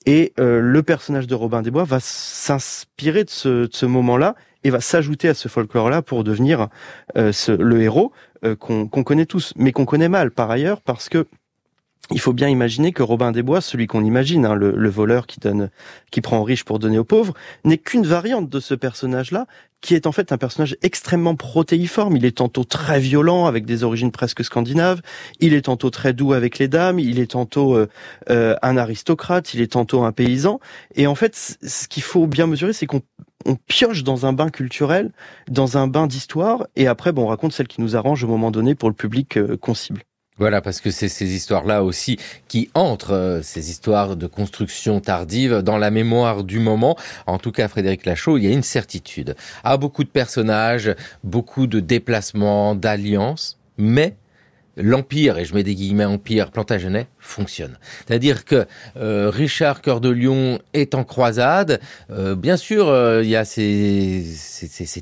Et euh, le personnage de Robin des Bois va s'inspirer de ce, moment-là et va s'ajouter à ce folklore-là pour devenir euh, le héros euh, qu'on connaît tous, mais qu'on connaît mal par ailleurs parce que il faut bien imaginer que Robin des Bois, celui qu'on imagine, hein, le, voleur qui donne, qui prend aux riches pour donner aux pauvres, n'est qu'une variante de ce personnage-là, qui est en fait un personnage extrêmement protéiforme. Il est tantôt très violent avec des origines presque scandinaves, il est tantôt très doux avec les dames, il est tantôt euh, euh, un aristocrate, il est tantôt un paysan. Et en fait, ce qu'il faut bien mesurer, c'est qu'on pioche dans un bain culturel, dans un bain d'histoire, et après, bon, on raconte celle qui nous arrange au moment donné pour le public euh, cible. Voilà, parce que c'est ces histoires-là aussi qui entrent, euh, ces histoires de construction tardive, dans la mémoire du moment. En tout cas, Frédéric Lachaud, il y a une certitude. A ah, beaucoup de personnages, beaucoup de déplacements, d'alliances, mais l'empire, et je mets des guillemets empire, Plantagenet, fonctionne. C'est-à-dire que euh, Richard Cœur de Lion est en croisade. Euh, bien sûr, il y a ces,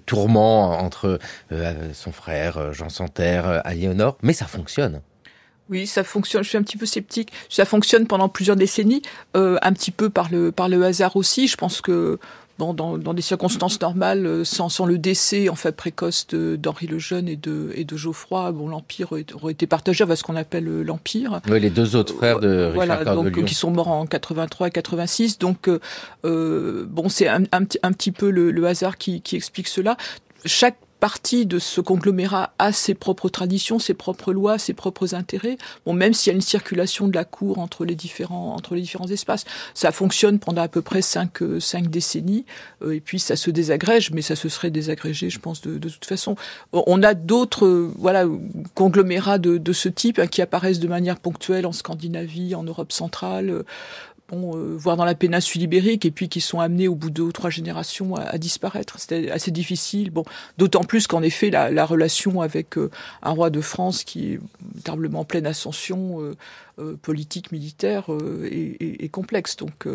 tourments entre son frère Jean Santerre, Aliénor, mais ça fonctionne. Oui, ça fonctionne. Je suis un petit peu sceptique. Ça fonctionne pendant plusieurs décennies, euh, un petit peu par le par le hasard aussi. Je pense que bon, dans, dans des circonstances normales, euh, sans, sans le décès en fait précoce d'Henri le Jeune et de et de Geoffroy, bon, l'empire aurait été partagé à ce qu'on appelle euh, l'empire. les deux autres frères de Richard voilà, donc qui sont morts en 83 et 86. Donc bon, c'est un, un, petit peu le, le hasard qui, qui explique cela. Chaque partie de ce conglomérat a ses propres traditions, ses propres lois, ses propres intérêts. Bon, même s'il y a une circulation de la cour entre les différents, entre les différents espaces, ça fonctionne pendant à peu près cinq, euh, cinq décennies, euh, et puis ça se désagrège, mais ça se serait désagrégé, je pense, de, toute façon. On a d'autres, euh, voilà, conglomérats de, ce type hein, qui apparaissent de manière ponctuelle en Scandinavie, en Europe centrale, euh, voire dans la péninsule ibérique, et puis qui sont amenés au bout de deux ou trois générations à, disparaître. C'était assez difficile. Bon, d'autant plus qu'en effet la, relation avec euh, un roi de France qui est terriblement en pleine ascension euh, politique, militaire, est, complexe. Donc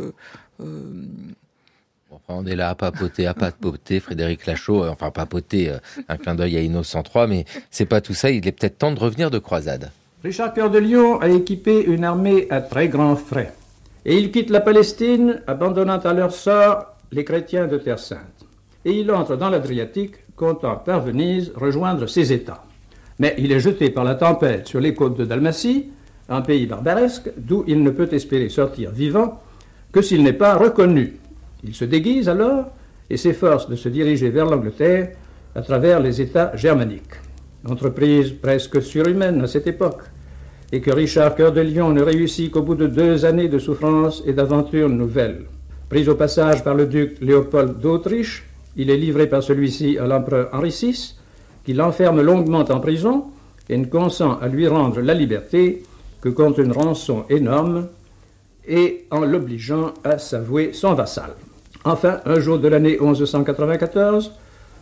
on est là à papoter, à papoter, Frédéric Lachaud, enfin papoter, un clin d'œil à Innocent III, mais c'est pas tout ça, il est peut-être temps de revenir de croisade. Richard Pierre de Lion a équipé une armée à très grands frais. Et il quitte la Palestine, abandonnant à leur sort les chrétiens de Terre Sainte. Et il entre dans l'Adriatique, comptant par Venise rejoindre ses États. Mais il est jeté par la tempête sur les côtes de Dalmatie, un pays barbaresque, d'où il ne peut espérer sortir vivant que s'il n'est pas reconnu. Il se déguise alors et s'efforce de se diriger vers l'Angleterre à travers les États germaniques. Entreprise presque surhumaine à cette époque et que Richard Cœur de Lion ne réussit qu'au bout de deux années de souffrance et d'aventures nouvelles. Pris au passage par le duc Léopold d'Autriche, il est livré par celui-ci à l'empereur Henri VI, qui l'enferme longuement en prison et ne consent à lui rendre la liberté que contre une rançon énorme et en l'obligeant à s'avouer son vassal. Enfin, un jour de l'année 1194,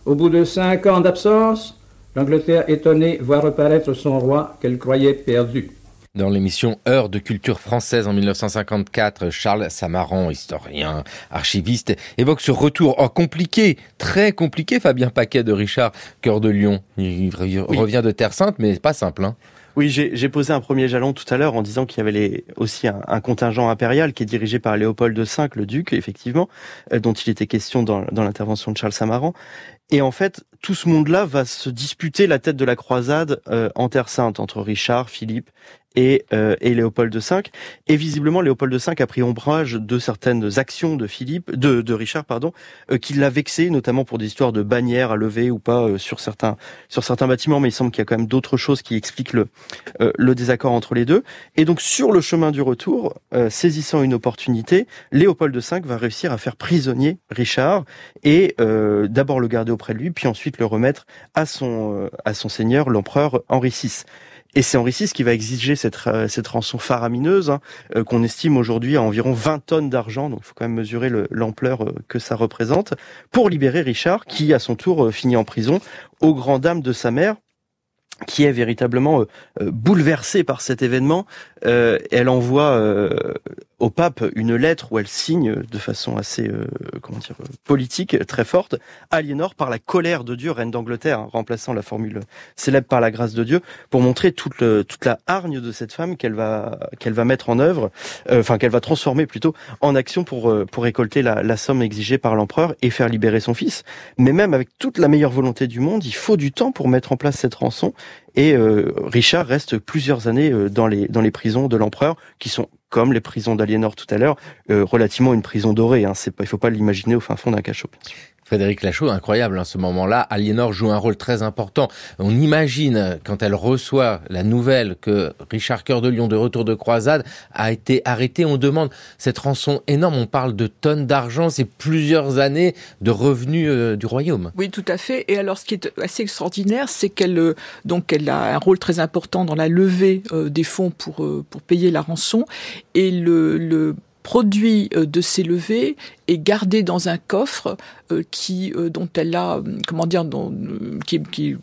au bout de cinq ans d'absence, L'Angleterre étonnée voit reparaître son roi qu'elle croyait perdu. Dans l'émission Heure de culture française en 1954, Charles Samaran, historien, archiviste, évoque ce retour oh, compliqué, très compliqué, Fabien Paquet de Richard, Cœur de Lion. Il revient de Terre Sainte, mais pas simple. Hein. Oui, j'ai posé un premier jalon tout à l'heure en disant qu'il y avait les, aussi un, contingent impérial qui est dirigé par Léopold V, le duc, effectivement, euh, dont il était question dans, l'intervention de Charles Samaran. Et en fait, tout ce monde-là va se disputer la tête de la croisade euh, en Terre Sainte entre Richard, Philippe et, euh, et Léopold V. Et visiblement, Léopold V a pris ombrage de certaines actions de Philippe, de, de Richard, pardon, euh, qui l'a vexé, notamment pour des histoires de bannières à lever ou pas euh, sur certains sur certains bâtiments. Mais il semble qu'il y a quand même d'autres choses qui expliquent le euh, le désaccord entre les deux. Et donc, sur le chemin du retour, saisissant une opportunité, Léopold V va réussir à faire prisonnier Richard et d'abord le garder auprès de lui, puis ensuite le remettre à son à son seigneur, l'empereur Henri VI. Et c'est Henri VI qui va exiger cette, euh, rançon faramineuse, hein, euh, qu'on estime aujourd'hui à environ 20 tonnes d'argent, donc il faut quand même mesurer l'ampleur euh, que ça représente, pour libérer Richard, qui à son tour finit en prison, au grand dam de sa mère, qui est véritablement euh, euh, bouleversée par cet événement. Euh, elle envoie au pape une lettre où elle signe de façon assez comment dire politique très forte Aliénor par la colère de Dieu, reine d'Angleterre, hein, remplaçant la formule célèbre par la grâce de Dieu, pour montrer toute toute la hargne de cette femme qu'elle va qu'elle va mettre en œuvre, enfin qu'elle va transformer plutôt en action pour pour récolter la, la somme exigée par l'empereur et faire libérer son fils. Mais même avec toute la meilleure volonté du monde, il faut du temps pour mettre en place cette rançon et euh, Richard reste plusieurs années euh, dans les, dans les prisons de l'empereur, qui sont, comme les prisons d'Aliénor tout à l'heure, euh, relativement une prison dorée. Hein. il ne faut pas l'imaginer au fin fond d'un cachot. Frédéric Lachaud, incroyable, à hein, ce moment-là, Aliénor joue un rôle très important. On imagine, euh, quand elle reçoit la nouvelle que Richard Coeur de Lyon, de retour de croisade, a été arrêté, on demande cette rançon énorme, on parle de tonnes d'argent, c'est plusieurs années de revenus euh, du royaume. Oui, tout à fait. Et alors, ce qui est assez extraordinaire, c'est qu'elle euh, elle a un rôle très important dans la levée des fonds pour, pour payer la rançon. Et le, le produit de ces levées est gardée dans un coffre euh, qui euh, dont elle a comment dire dont, euh, qui, qui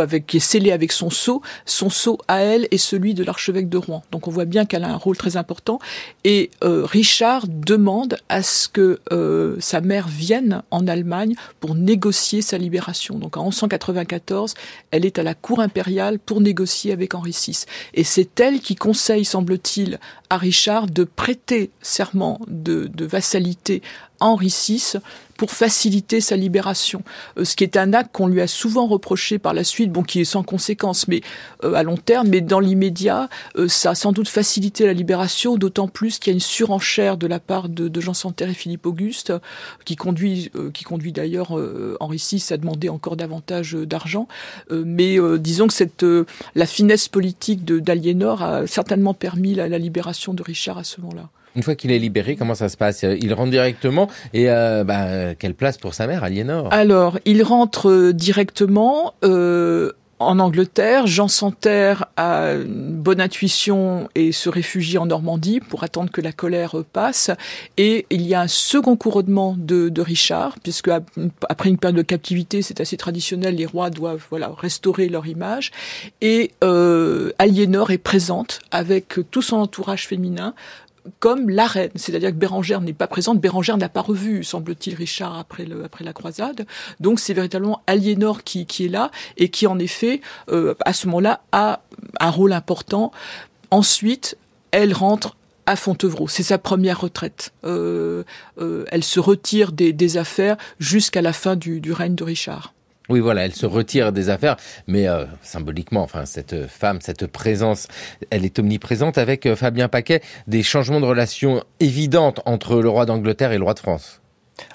avec qui est scellé avec son sceau son sceau à elle et celui de l'archevêque de Rouen donc on voit bien qu'elle a un rôle très important et Richard demande à ce que sa mère vienne en Allemagne pour négocier sa libération donc en 1194 elle est à la cour impériale pour négocier avec Henri VI et c'est elle qui conseille semble-t-il à Richard de prêter serment de, de vassalité Henri VI pour faciliter sa libération, euh, ce qui est un acte qu'on lui a souvent reproché par la suite, bon, qui est sans conséquence, mais euh, à long terme, mais dans l'immédiat, euh, ça a sans doute facilité la libération, d'autant plus qu'il y a une surenchère de la part de, de Jean Santerre et Philippe Auguste, qui conduit, qui conduit d'ailleurs Henri VI à demander encore davantage d'argent. mais disons que cette, la finesse politique d'Aliénor a certainement permis la libération de Richard à ce moment-là. Une fois qu'il est libéré, comment ça se passe Il rentre directement et euh, bah, quelle place pour sa mère, Aliénor Alors, il rentre euh, directement. Euh, en Angleterre, Jean Santerre a une bonne intuition et se réfugie en Normandie pour attendre que la colère euh, passe. Et il y a un second couronnement de, Richard, puisque après une période de captivité, c'est assez traditionnel, les rois doivent voilà restaurer leur image. Et euh, Aliénor est présente avec tout son entourage féminin comme la reine. C'est-à-dire que Bérangère n'est pas présente. Bérangère n'a pas revu, semble-t-il, Richard après, la croisade. Donc c'est véritablement Aliénor qui, est là et qui, en effet, euh, à ce moment-là, a un rôle important. Ensuite, elle rentre à Fontevraud. C'est sa première retraite. Euh, euh, elle se retire des, affaires jusqu'à la fin du règne de Richard. Oui, voilà, elle se retire des affaires, mais euh, symboliquement, enfin, cette euh, femme, cette présence, elle est omniprésente avec euh, Fabien Paquet, des changements de relations évidentes entre le roi d'Angleterre et le roi de France.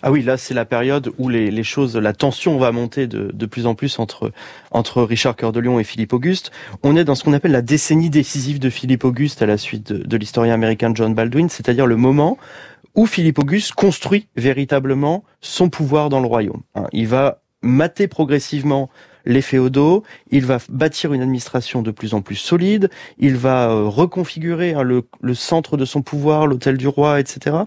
Ah oui, là c'est la période où les, choses, la tension va monter de, plus en plus entre entre Richard Coeur de Lion et Philippe Auguste. On est dans ce qu'on appelle la décennie décisive de Philippe Auguste à la suite de, de l'historien américain John Baldwin, c'est-à-dire le moment où Philippe Auguste construit véritablement son pouvoir dans le royaume. Hein. Il va mater progressivement les féodaux, il va bâtir une administration de plus en plus solide, il va euh, reconfigurer hein, le, centre de son pouvoir, l'hôtel du roi, etc.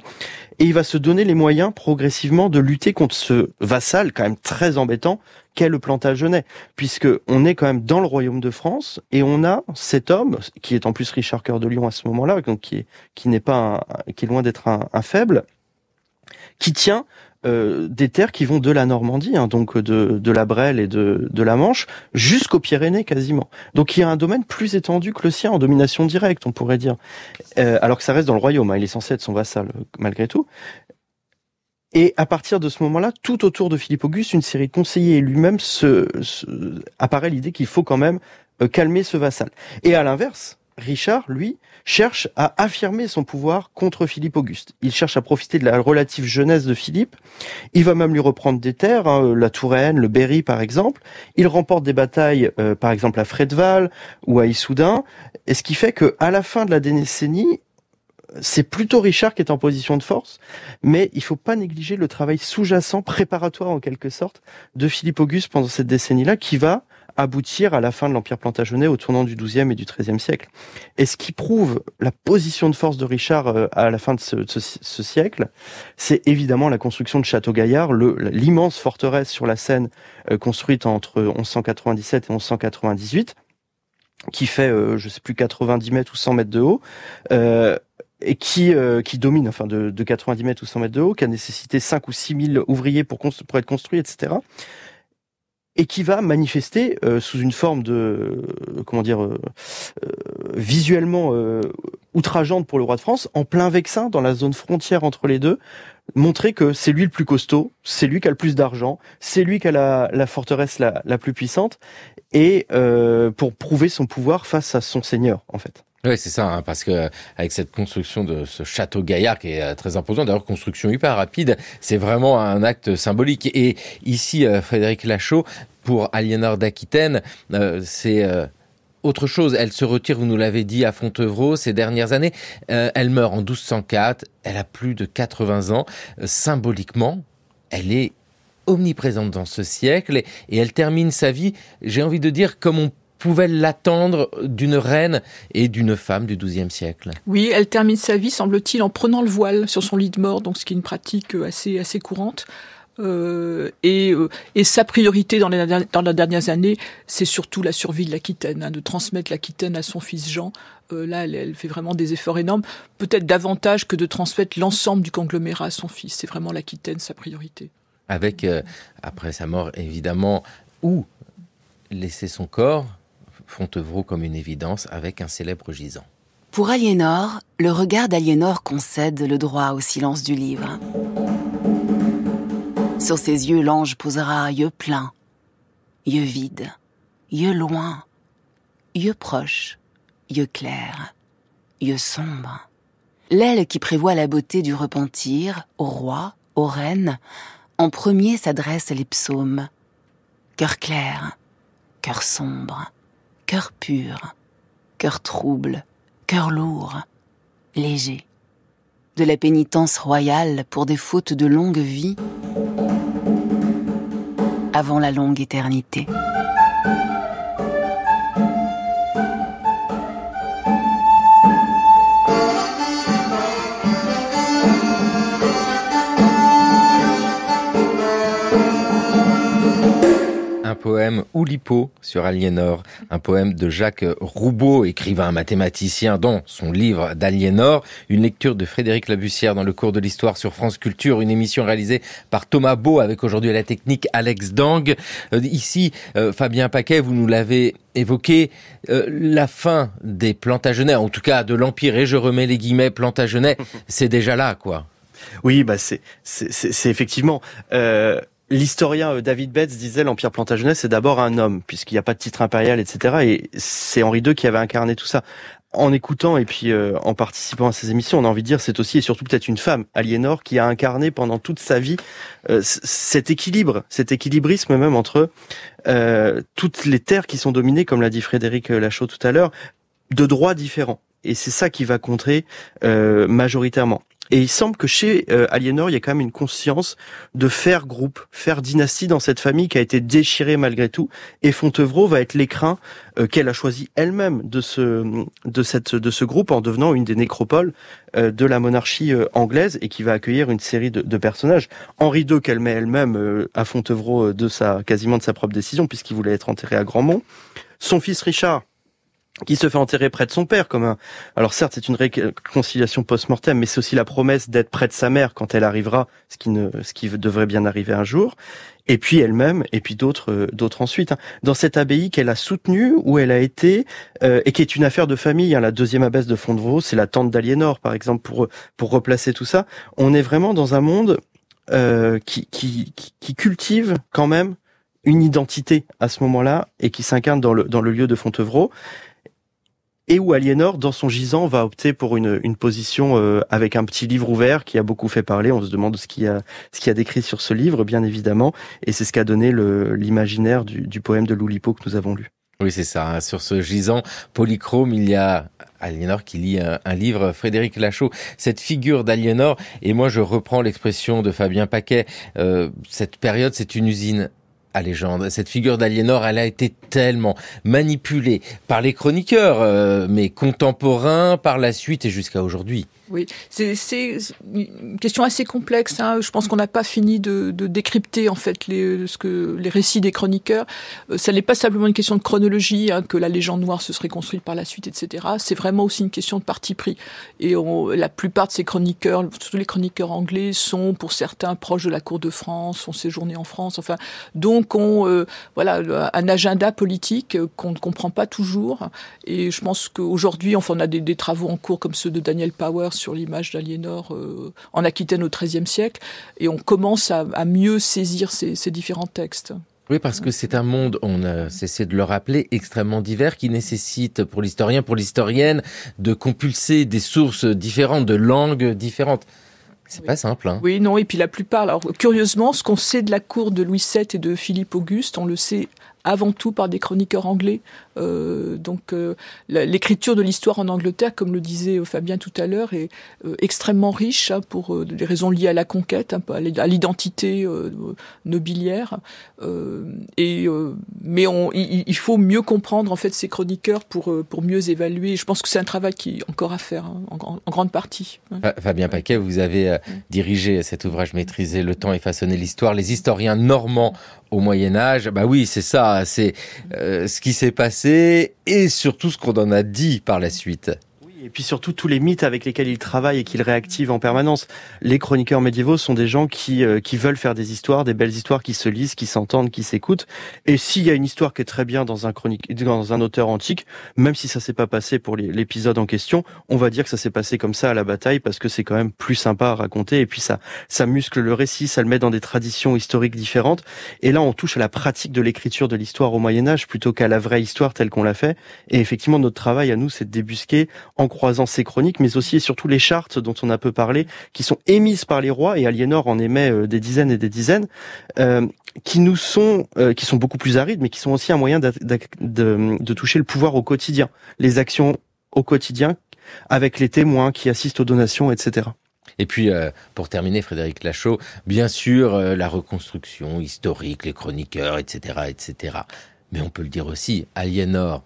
Et il va se donner les moyens progressivement de lutter contre ce vassal quand même très embêtant qu'est le Plantagenet, puisque on est quand même dans le royaume de France et on a cet homme qui est en plus Richard Cœur de lyon à ce moment-là, donc qui est, qui n'est pas qui est loin d'être un faible, qui tient euh, des terres qui vont de la Normandie, hein, donc de, la Brelle et de, la Manche, jusqu'aux Pyrénées quasiment. Donc il y a un domaine plus étendu que le sien, en domination directe, on pourrait dire. Euh, alors que ça reste dans le royaume, hein, il est censé être son vassal euh, malgré tout. Et à partir de ce moment-là, tout autour de Philippe Auguste, une série de conseillers lui-même apparaît l'idée qu'il faut quand même calmer ce vassal. Et à l'inverse, Richard, lui, cherche à affirmer son pouvoir contre Philippe Auguste. Il cherche à profiter de la relative jeunesse de Philippe. Il va même lui reprendre des terres, hein, la Touraine, le Berry par exemple. Il remporte des batailles, euh, par exemple à Fredval ou à Issoudun. Et ce qui fait que à la fin de la décennie, c'est plutôt Richard qui est en position de force, mais il faut pas négliger le travail sous-jacent, préparatoire en quelque sorte, de Philippe Auguste pendant cette décennie-là, qui va aboutir à la fin de l'Empire plantagenet au tournant du XIIe et du XIIIe siècle. Et ce qui prouve la position de force de Richard euh, à la fin de ce, siècle, c'est évidemment la construction de Château Gaillard, l'immense forteresse sur la Seine euh, construite entre 1197 et 1198, qui fait, euh, je sais plus, 90 mètres ou 100 mètres de haut. et qui qui domine, enfin de, 90 mètres ou 100 mètres de haut, qui a nécessité 5 ou 6 000 ouvriers pour, pour être construit, etc et qui va manifester euh, sous une forme de euh, comment dire euh, visuellement outrageante pour le roi de France en plein vexin dans la zone frontière entre les deux montrer que c'est lui le plus costaud, c'est lui qui a le plus d'argent, c'est lui qui a la, forteresse la, plus puissante, et pour prouver son pouvoir face à son seigneur, en fait. Oui, c'est ça, hein, parce que euh, avec cette construction de ce château Gaillard qui est euh, très imposant, d'ailleurs construction hyper rapide, c'est vraiment un acte symbolique. Et ici, euh, Frédéric Lachaud, pour Aliénor d'Aquitaine, c'est autre chose. Elle se retire, vous nous l'avez dit, à Fontevraud ces dernières années. elle meurt en 1204, elle a plus de 80 ans. symboliquement, elle est omniprésente dans ce siècle et, et elle termine sa vie, j'ai envie de dire, comme on pouvait l'attendre d'une reine et d'une femme du XIIe siècle. Oui, elle termine sa vie, semble-t-il, en prenant le voile sur son lit de mort, donc ce qui est une pratique euh, assez, assez courante. Euh, et, euh, et, sa priorité dans les, dans les dernières années, c'est surtout la survie de l'Aquitaine, hein, de transmettre l'Aquitaine à son fils Jean. là, elle, fait vraiment des efforts énormes, peut-être davantage que de transmettre l'ensemble du conglomérat à son fils. C'est vraiment l'Aquitaine sa priorité. Avec, après sa mort, évidemment, où laisser son corps Fontevraud comme une évidence avec un célèbre gisant. Pour Aliénor, le regard d'Aliénor concède le droit au silence du livre. Sur ses yeux, l'ange posera yeux pleins, yeux vides, yeux loin, yeux proches, yeux clairs, yeux sombres. L'aile qui prévoit la beauté du repentir, au roi, aux reines, en premier s'adresse les psaumes. Cœur clair, cœur sombre, cœur pur, cœur trouble, cœur lourd, léger, de la pénitence royale pour des fautes de longue vie avant la longue éternité. un poème Oulipo sur Aliénor, un poème de Jacques Roubaud, écrivain mathématicien, dans son livre d'Aliénor, une lecture de Frédéric Labussière dans le cours de l'histoire sur France Culture, une émission réalisée par Thomas Beau avec aujourd'hui à la technique Alex Dang. Euh, ici, euh, Fabien Paquet, vous nous l'avez évoqué, euh, la fin des Plantagenets, en tout cas de l'Empire, et je remets les guillemets Plantagenets, c'est déjà là, quoi. Oui, bah c'est effectivement. L'historien euh, David Betts disait l'Empire Plantagenet, c'est d'abord un homme, puisqu'il n'y a pas de titre impérial, etc. Et c'est Henri II qui avait incarné tout ça. En écoutant et puis euh, en participant à ces émissions, on a envie de dire c'est aussi et surtout peut-être une femme, Aliénor, qui a incarné pendant toute sa vie euh, cet équilibre, cet équilibrisme même entre toutes les terres qui sont dominées, comme l'a dit Frédéric Lachaud tout à l'heure, de droits différents. Et c'est ça qui va contrer majoritairement. Et il semble que chez euh, Aliénor, il y a quand même une conscience de faire groupe, faire dynastie dans cette famille qui a été déchirée malgré tout. Et Fontevraud va être l'écrin euh, qu'elle a choisi elle-même de ce de cette de ce groupe en devenant une des nécropoles euh, de la monarchie anglaise et qui va accueillir une série de, de personnages. Henri II qu'elle met elle-même à Fontevraud de sa quasiment de sa propre décision puisqu'il voulait être enterré à Grandmont. Son fils Richard qui se fait enterrer près de son père comme un alors certes c'est une réconciliation post-mortem mais c'est aussi la promesse d'être près de sa mère quand elle arrivera ce qui ne ce qui devrait bien arriver un jour et puis elle-même et puis d'autres euh, d'autres ensuite hein. dans cette abbaye qu'elle a soutenue où elle a été euh, et qui est une affaire de famille hein, la deuxième abbesse de Fontevraud c'est la tante d'Aliénor par exemple pour pour replacer tout ça on est vraiment dans un monde euh, qui, qui qui cultive quand même une identité à ce moment-là et qui s'incarne dans le dans le lieu de Fontevraud et où Aliénor, dans son gisant, va opter pour une, une position euh, avec un petit livre ouvert qui a beaucoup fait parler. On se demande ce qu'il y a, ce a décrit sur ce livre, bien évidemment, et c'est ce qu'a donné l'imaginaire du, poème de Loulipo que nous avons lu. Oui, c'est ça. Hein. Sur ce gisant polychrome, il y a Aliénor qui lit un, livre, Frédéric Lachaud, cette figure d'Aliénor, et moi je reprends l'expression de Fabien Paquet, euh, cette période c'est une usine à légende. Cette figure d'Aliénor, elle a été tellement manipulée par les chroniqueurs, euh, mais contemporains par la suite et jusqu'à aujourd'hui. Oui, c'est une question assez complexe. Hein. Je pense qu'on n'a pas fini de, décrypter en fait les, ce que, les récits des chroniqueurs. Euh, ça n'est pas simplement une question de chronologie, hein, que la légende noire se serait construite par la suite, etc. C'est vraiment aussi une question de parti pris. Et la plupart de ces chroniqueurs, tous les chroniqueurs anglais, sont pour certains proches de la cour de France, ont séjourné en France, enfin, donc on euh, voilà un agenda politique qu'on ne comprend pas toujours. Et je pense qu'aujourd'hui, enfin, on a des travaux en cours comme ceux de Daniel Powers sur l'image d'Aliénor euh, en Aquitaine au XIIIe siècle, et on commence à, mieux saisir ces, différents textes. Oui, parce que c'est un monde, on a cessé de le rappeler, extrêmement divers, qui nécessite pour l'historien, pour l'historienne, de compulser des sources différentes, de langues différentes. C'est pas simple. Hein. Oui, non, et puis la plupart. Alors, curieusement, ce qu'on sait de la cour de Louis VII et de Philippe Auguste, on le sait avant tout par des chroniqueurs anglais. Euh, donc euh, l'écriture de l'histoire en Angleterre, comme le disait euh, Fabien tout à l'heure, est extrêmement riche hein, pour des raisons liées à la conquête, hein, à l'identité nobiliaire. et mais il, faut mieux comprendre en fait ces chroniqueurs pour pour mieux évaluer. Je pense que c'est un travail qui est encore à faire hein, en, grande partie. Fabien Paquet, vous avez dirigé cet ouvrage maîtrisé le temps et façonner l'histoire. Les historiens normands au Moyen Âge, bah oui, c'est ça, c'est ce qui s'est passé et et surtout ce qu'on en a dit par la suite. Et puis surtout tous les mythes avec lesquels il travaille et qu'il réactive en permanence. Les chroniqueurs médiévaux sont des gens qui, euh, qui veulent faire des histoires, des belles histoires qui se lisent, qui s'entendent, qui s'écoutent. Et s'il y a une histoire qui est très bien dans un chronique, dans un auteur antique, même si ça s'est pas passé pour l'épisode en question, on va dire que ça s'est passé comme ça à la bataille parce que c'est quand même plus sympa à raconter et puis ça, ça muscle le récit, ça le met dans des traditions historiques différentes. Et là, on touche à la pratique de l'écriture de l'histoire au Moyen Âge plutôt qu'à la vraie histoire telle qu'on l'a fait. Et effectivement, notre travail à nous, c'est de débusquer en croisant ses chroniques, mais aussi et surtout les chartes dont on a peu parlé, qui sont émises par les rois, et Aliénor en émet euh, des dizaines et des dizaines, euh, qui nous sont, euh, qui sont beaucoup plus arides, mais qui sont aussi un moyen de, toucher le pouvoir au quotidien, les actions au quotidien, avec les témoins qui assistent aux donations, etc. Et puis, pour terminer, Frédéric Lachaud, bien sûr, la reconstruction historique, les chroniqueurs, etc., etc. Mais on peut le dire aussi, Aliénor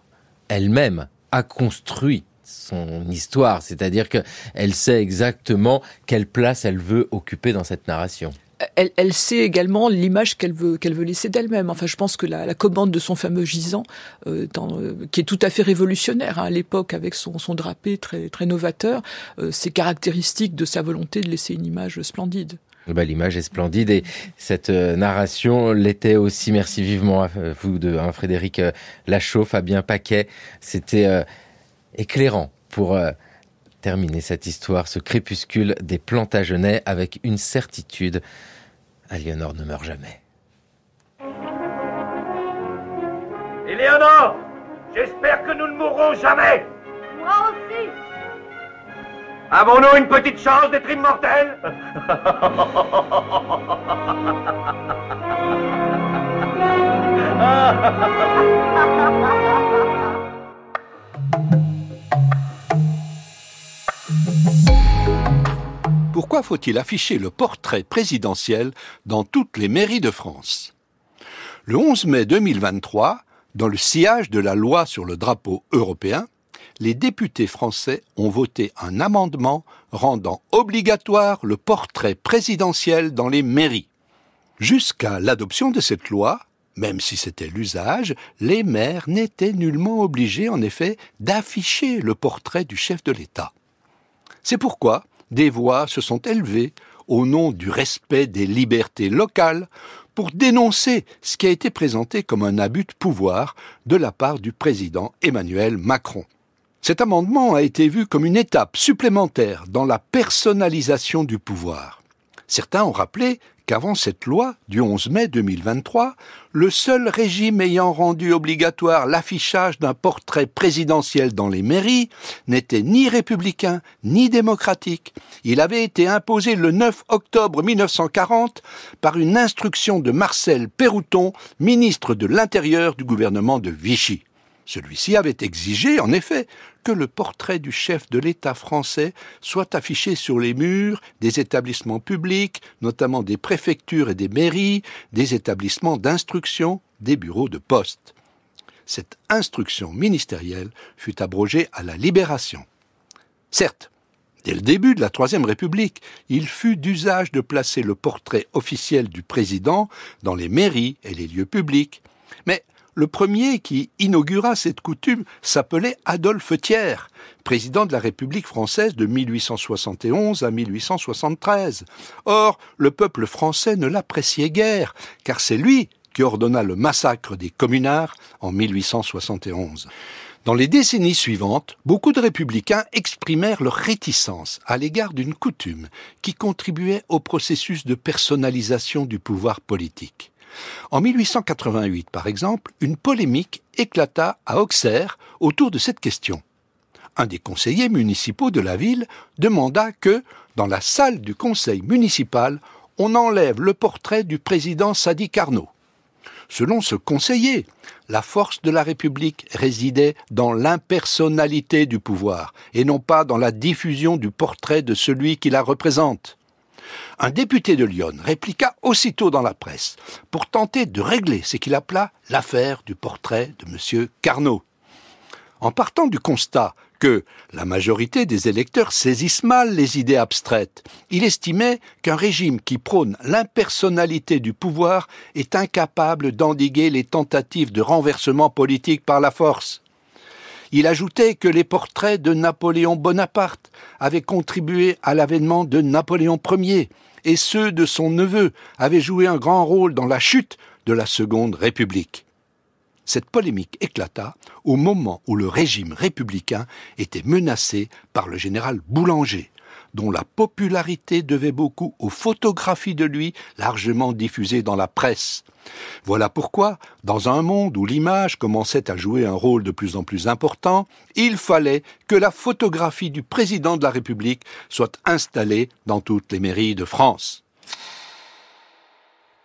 elle-même a construit son histoire, c'est-à-dire qu'elle sait exactement quelle place elle veut occuper dans cette narration. Elle, sait également l'image qu'elle veut, qu'elle veut laisser d'elle-même. Enfin, je pense que la, commande de son fameux gisant, euh, euh, qui est tout à fait révolutionnaire hein, à l'époque avec son, drapé très, très novateur, euh, c'est caractéristique de sa volonté de laisser une image splendide. Eh ben, l'image est splendide et cette narration l'était aussi. Merci vivement à vous deux, un hein, Frédéric Lachaud, Fabien Paquet. C'était éclairant pour euh, terminer cette histoire, ce crépuscule des Plantagenets avec une certitude. Aliénor ne meurt jamais. Éléonore, j'espère que nous ne mourrons jamais. Moi aussi. Avons-nous une petite chance d'être immortels [LAUGHS] [LAUGHS] pourquoi faut-il afficher le portrait présidentiel dans toutes les mairies de France Le 11 mai 2023, dans le sillage de la loi sur le drapeau européen, les députés français ont voté un amendement rendant obligatoire le portrait présidentiel dans les mairies. Jusqu'à l'adoption de cette loi, même si c'était l'usage, les maires n'étaient nullement obligés en effet d'afficher le portrait du chef de l'État. C'est pourquoi des voix se sont élevées au nom du respect des libertés locales pour dénoncer ce qui a été présenté comme un abus de pouvoir de la part du président Emmanuel Macron. Cet amendement a été vu comme une étape supplémentaire dans la personnalisation du pouvoir. Certains ont rappelé « Avant cette loi du 11 mai 2023, le seul régime ayant rendu obligatoire l'affichage d'un portrait présidentiel dans les mairies n'était ni républicain ni démocratique. Il avait été imposé le 9 octobre 1940 par une instruction de Marcel Perrouton, ministre de l'Intérieur du gouvernement de Vichy. Celui-ci avait exigé, en effet, que le portrait du chef de l'État français soit affiché sur les murs des établissements publics, notamment des préfectures et des mairies, des établissements d'instruction, des bureaux de poste. Cette instruction ministérielle fut abrogée à la Libération. Certes, Dès le début de la Troisième République, il fut d'usage de placer le portrait officiel du président dans les mairies et les lieux publics. Mais le premier qui inaugura cette coutume s'appelait Adolphe Thiers, président de la République française de 1871 à 1873. Or, le peuple français ne l'appréciait guère, car c'est lui qui ordonna le massacre des communards en 1871. Dans les décennies suivantes, beaucoup de républicains exprimèrent leur réticence à l'égard d'une coutume qui contribuait au processus de personnalisation du pouvoir politique. En 1888, par exemple, une polémique éclata à Auxerre autour de cette question. Un des conseillers municipaux de la ville demanda que, dans la salle du conseil municipal, on enlève le portrait du président Sadi Carnot. Selon ce conseiller, la force de la République résidait dans l'impersonnalité du pouvoir et non pas dans la diffusion du portrait de celui qui la représente. Un député de Lyon répliqua aussitôt dans la presse pour tenter de régler ce qu'il appela l'affaire du portrait de M. Carnot. En partant du constat que la majorité des électeurs saisissent mal les idées abstraites. Il estimait qu'un régime qui prône l'impersonnalité du pouvoir est incapable d'endiguer les tentatives de renversement politique par la force. Il ajoutait que les portraits de Napoléon Bonaparte avaient contribué à l'avènement de Napoléon Ier, et ceux de son neveu avaient joué un grand rôle dans la chute de la Seconde République. Cette polémique éclata au moment où le régime républicain était menacé par le général Boulanger dont la popularité devait beaucoup aux photographies de lui largement diffusées dans la presse. Voilà pourquoi, dans un monde où l'image commençait à jouer un rôle de plus en plus important, il fallait que la photographie du président de la République soit installée dans toutes les mairies de France.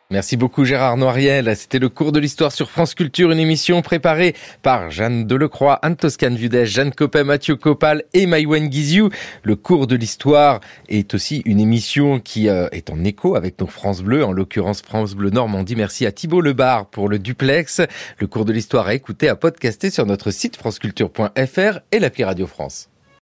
Merci beaucoup Gérard Noiriel. C'était le cours de l'histoire sur France Culture, une émission préparée par Jeanne Delecroix, Anne Toscane Vudès, Jeanne Copet, Mathieu Copal et Maïwen Guizou. Le cours de l'histoire est aussi une émission qui euh, est en écho avec nos France Bleu, en l'occurrence France Bleu Normandie. Merci à Thibault Lebar pour le duplex. Le cours de l'histoire à écouter, à podcaster sur notre site franceculture.fr et l'appli Radio France.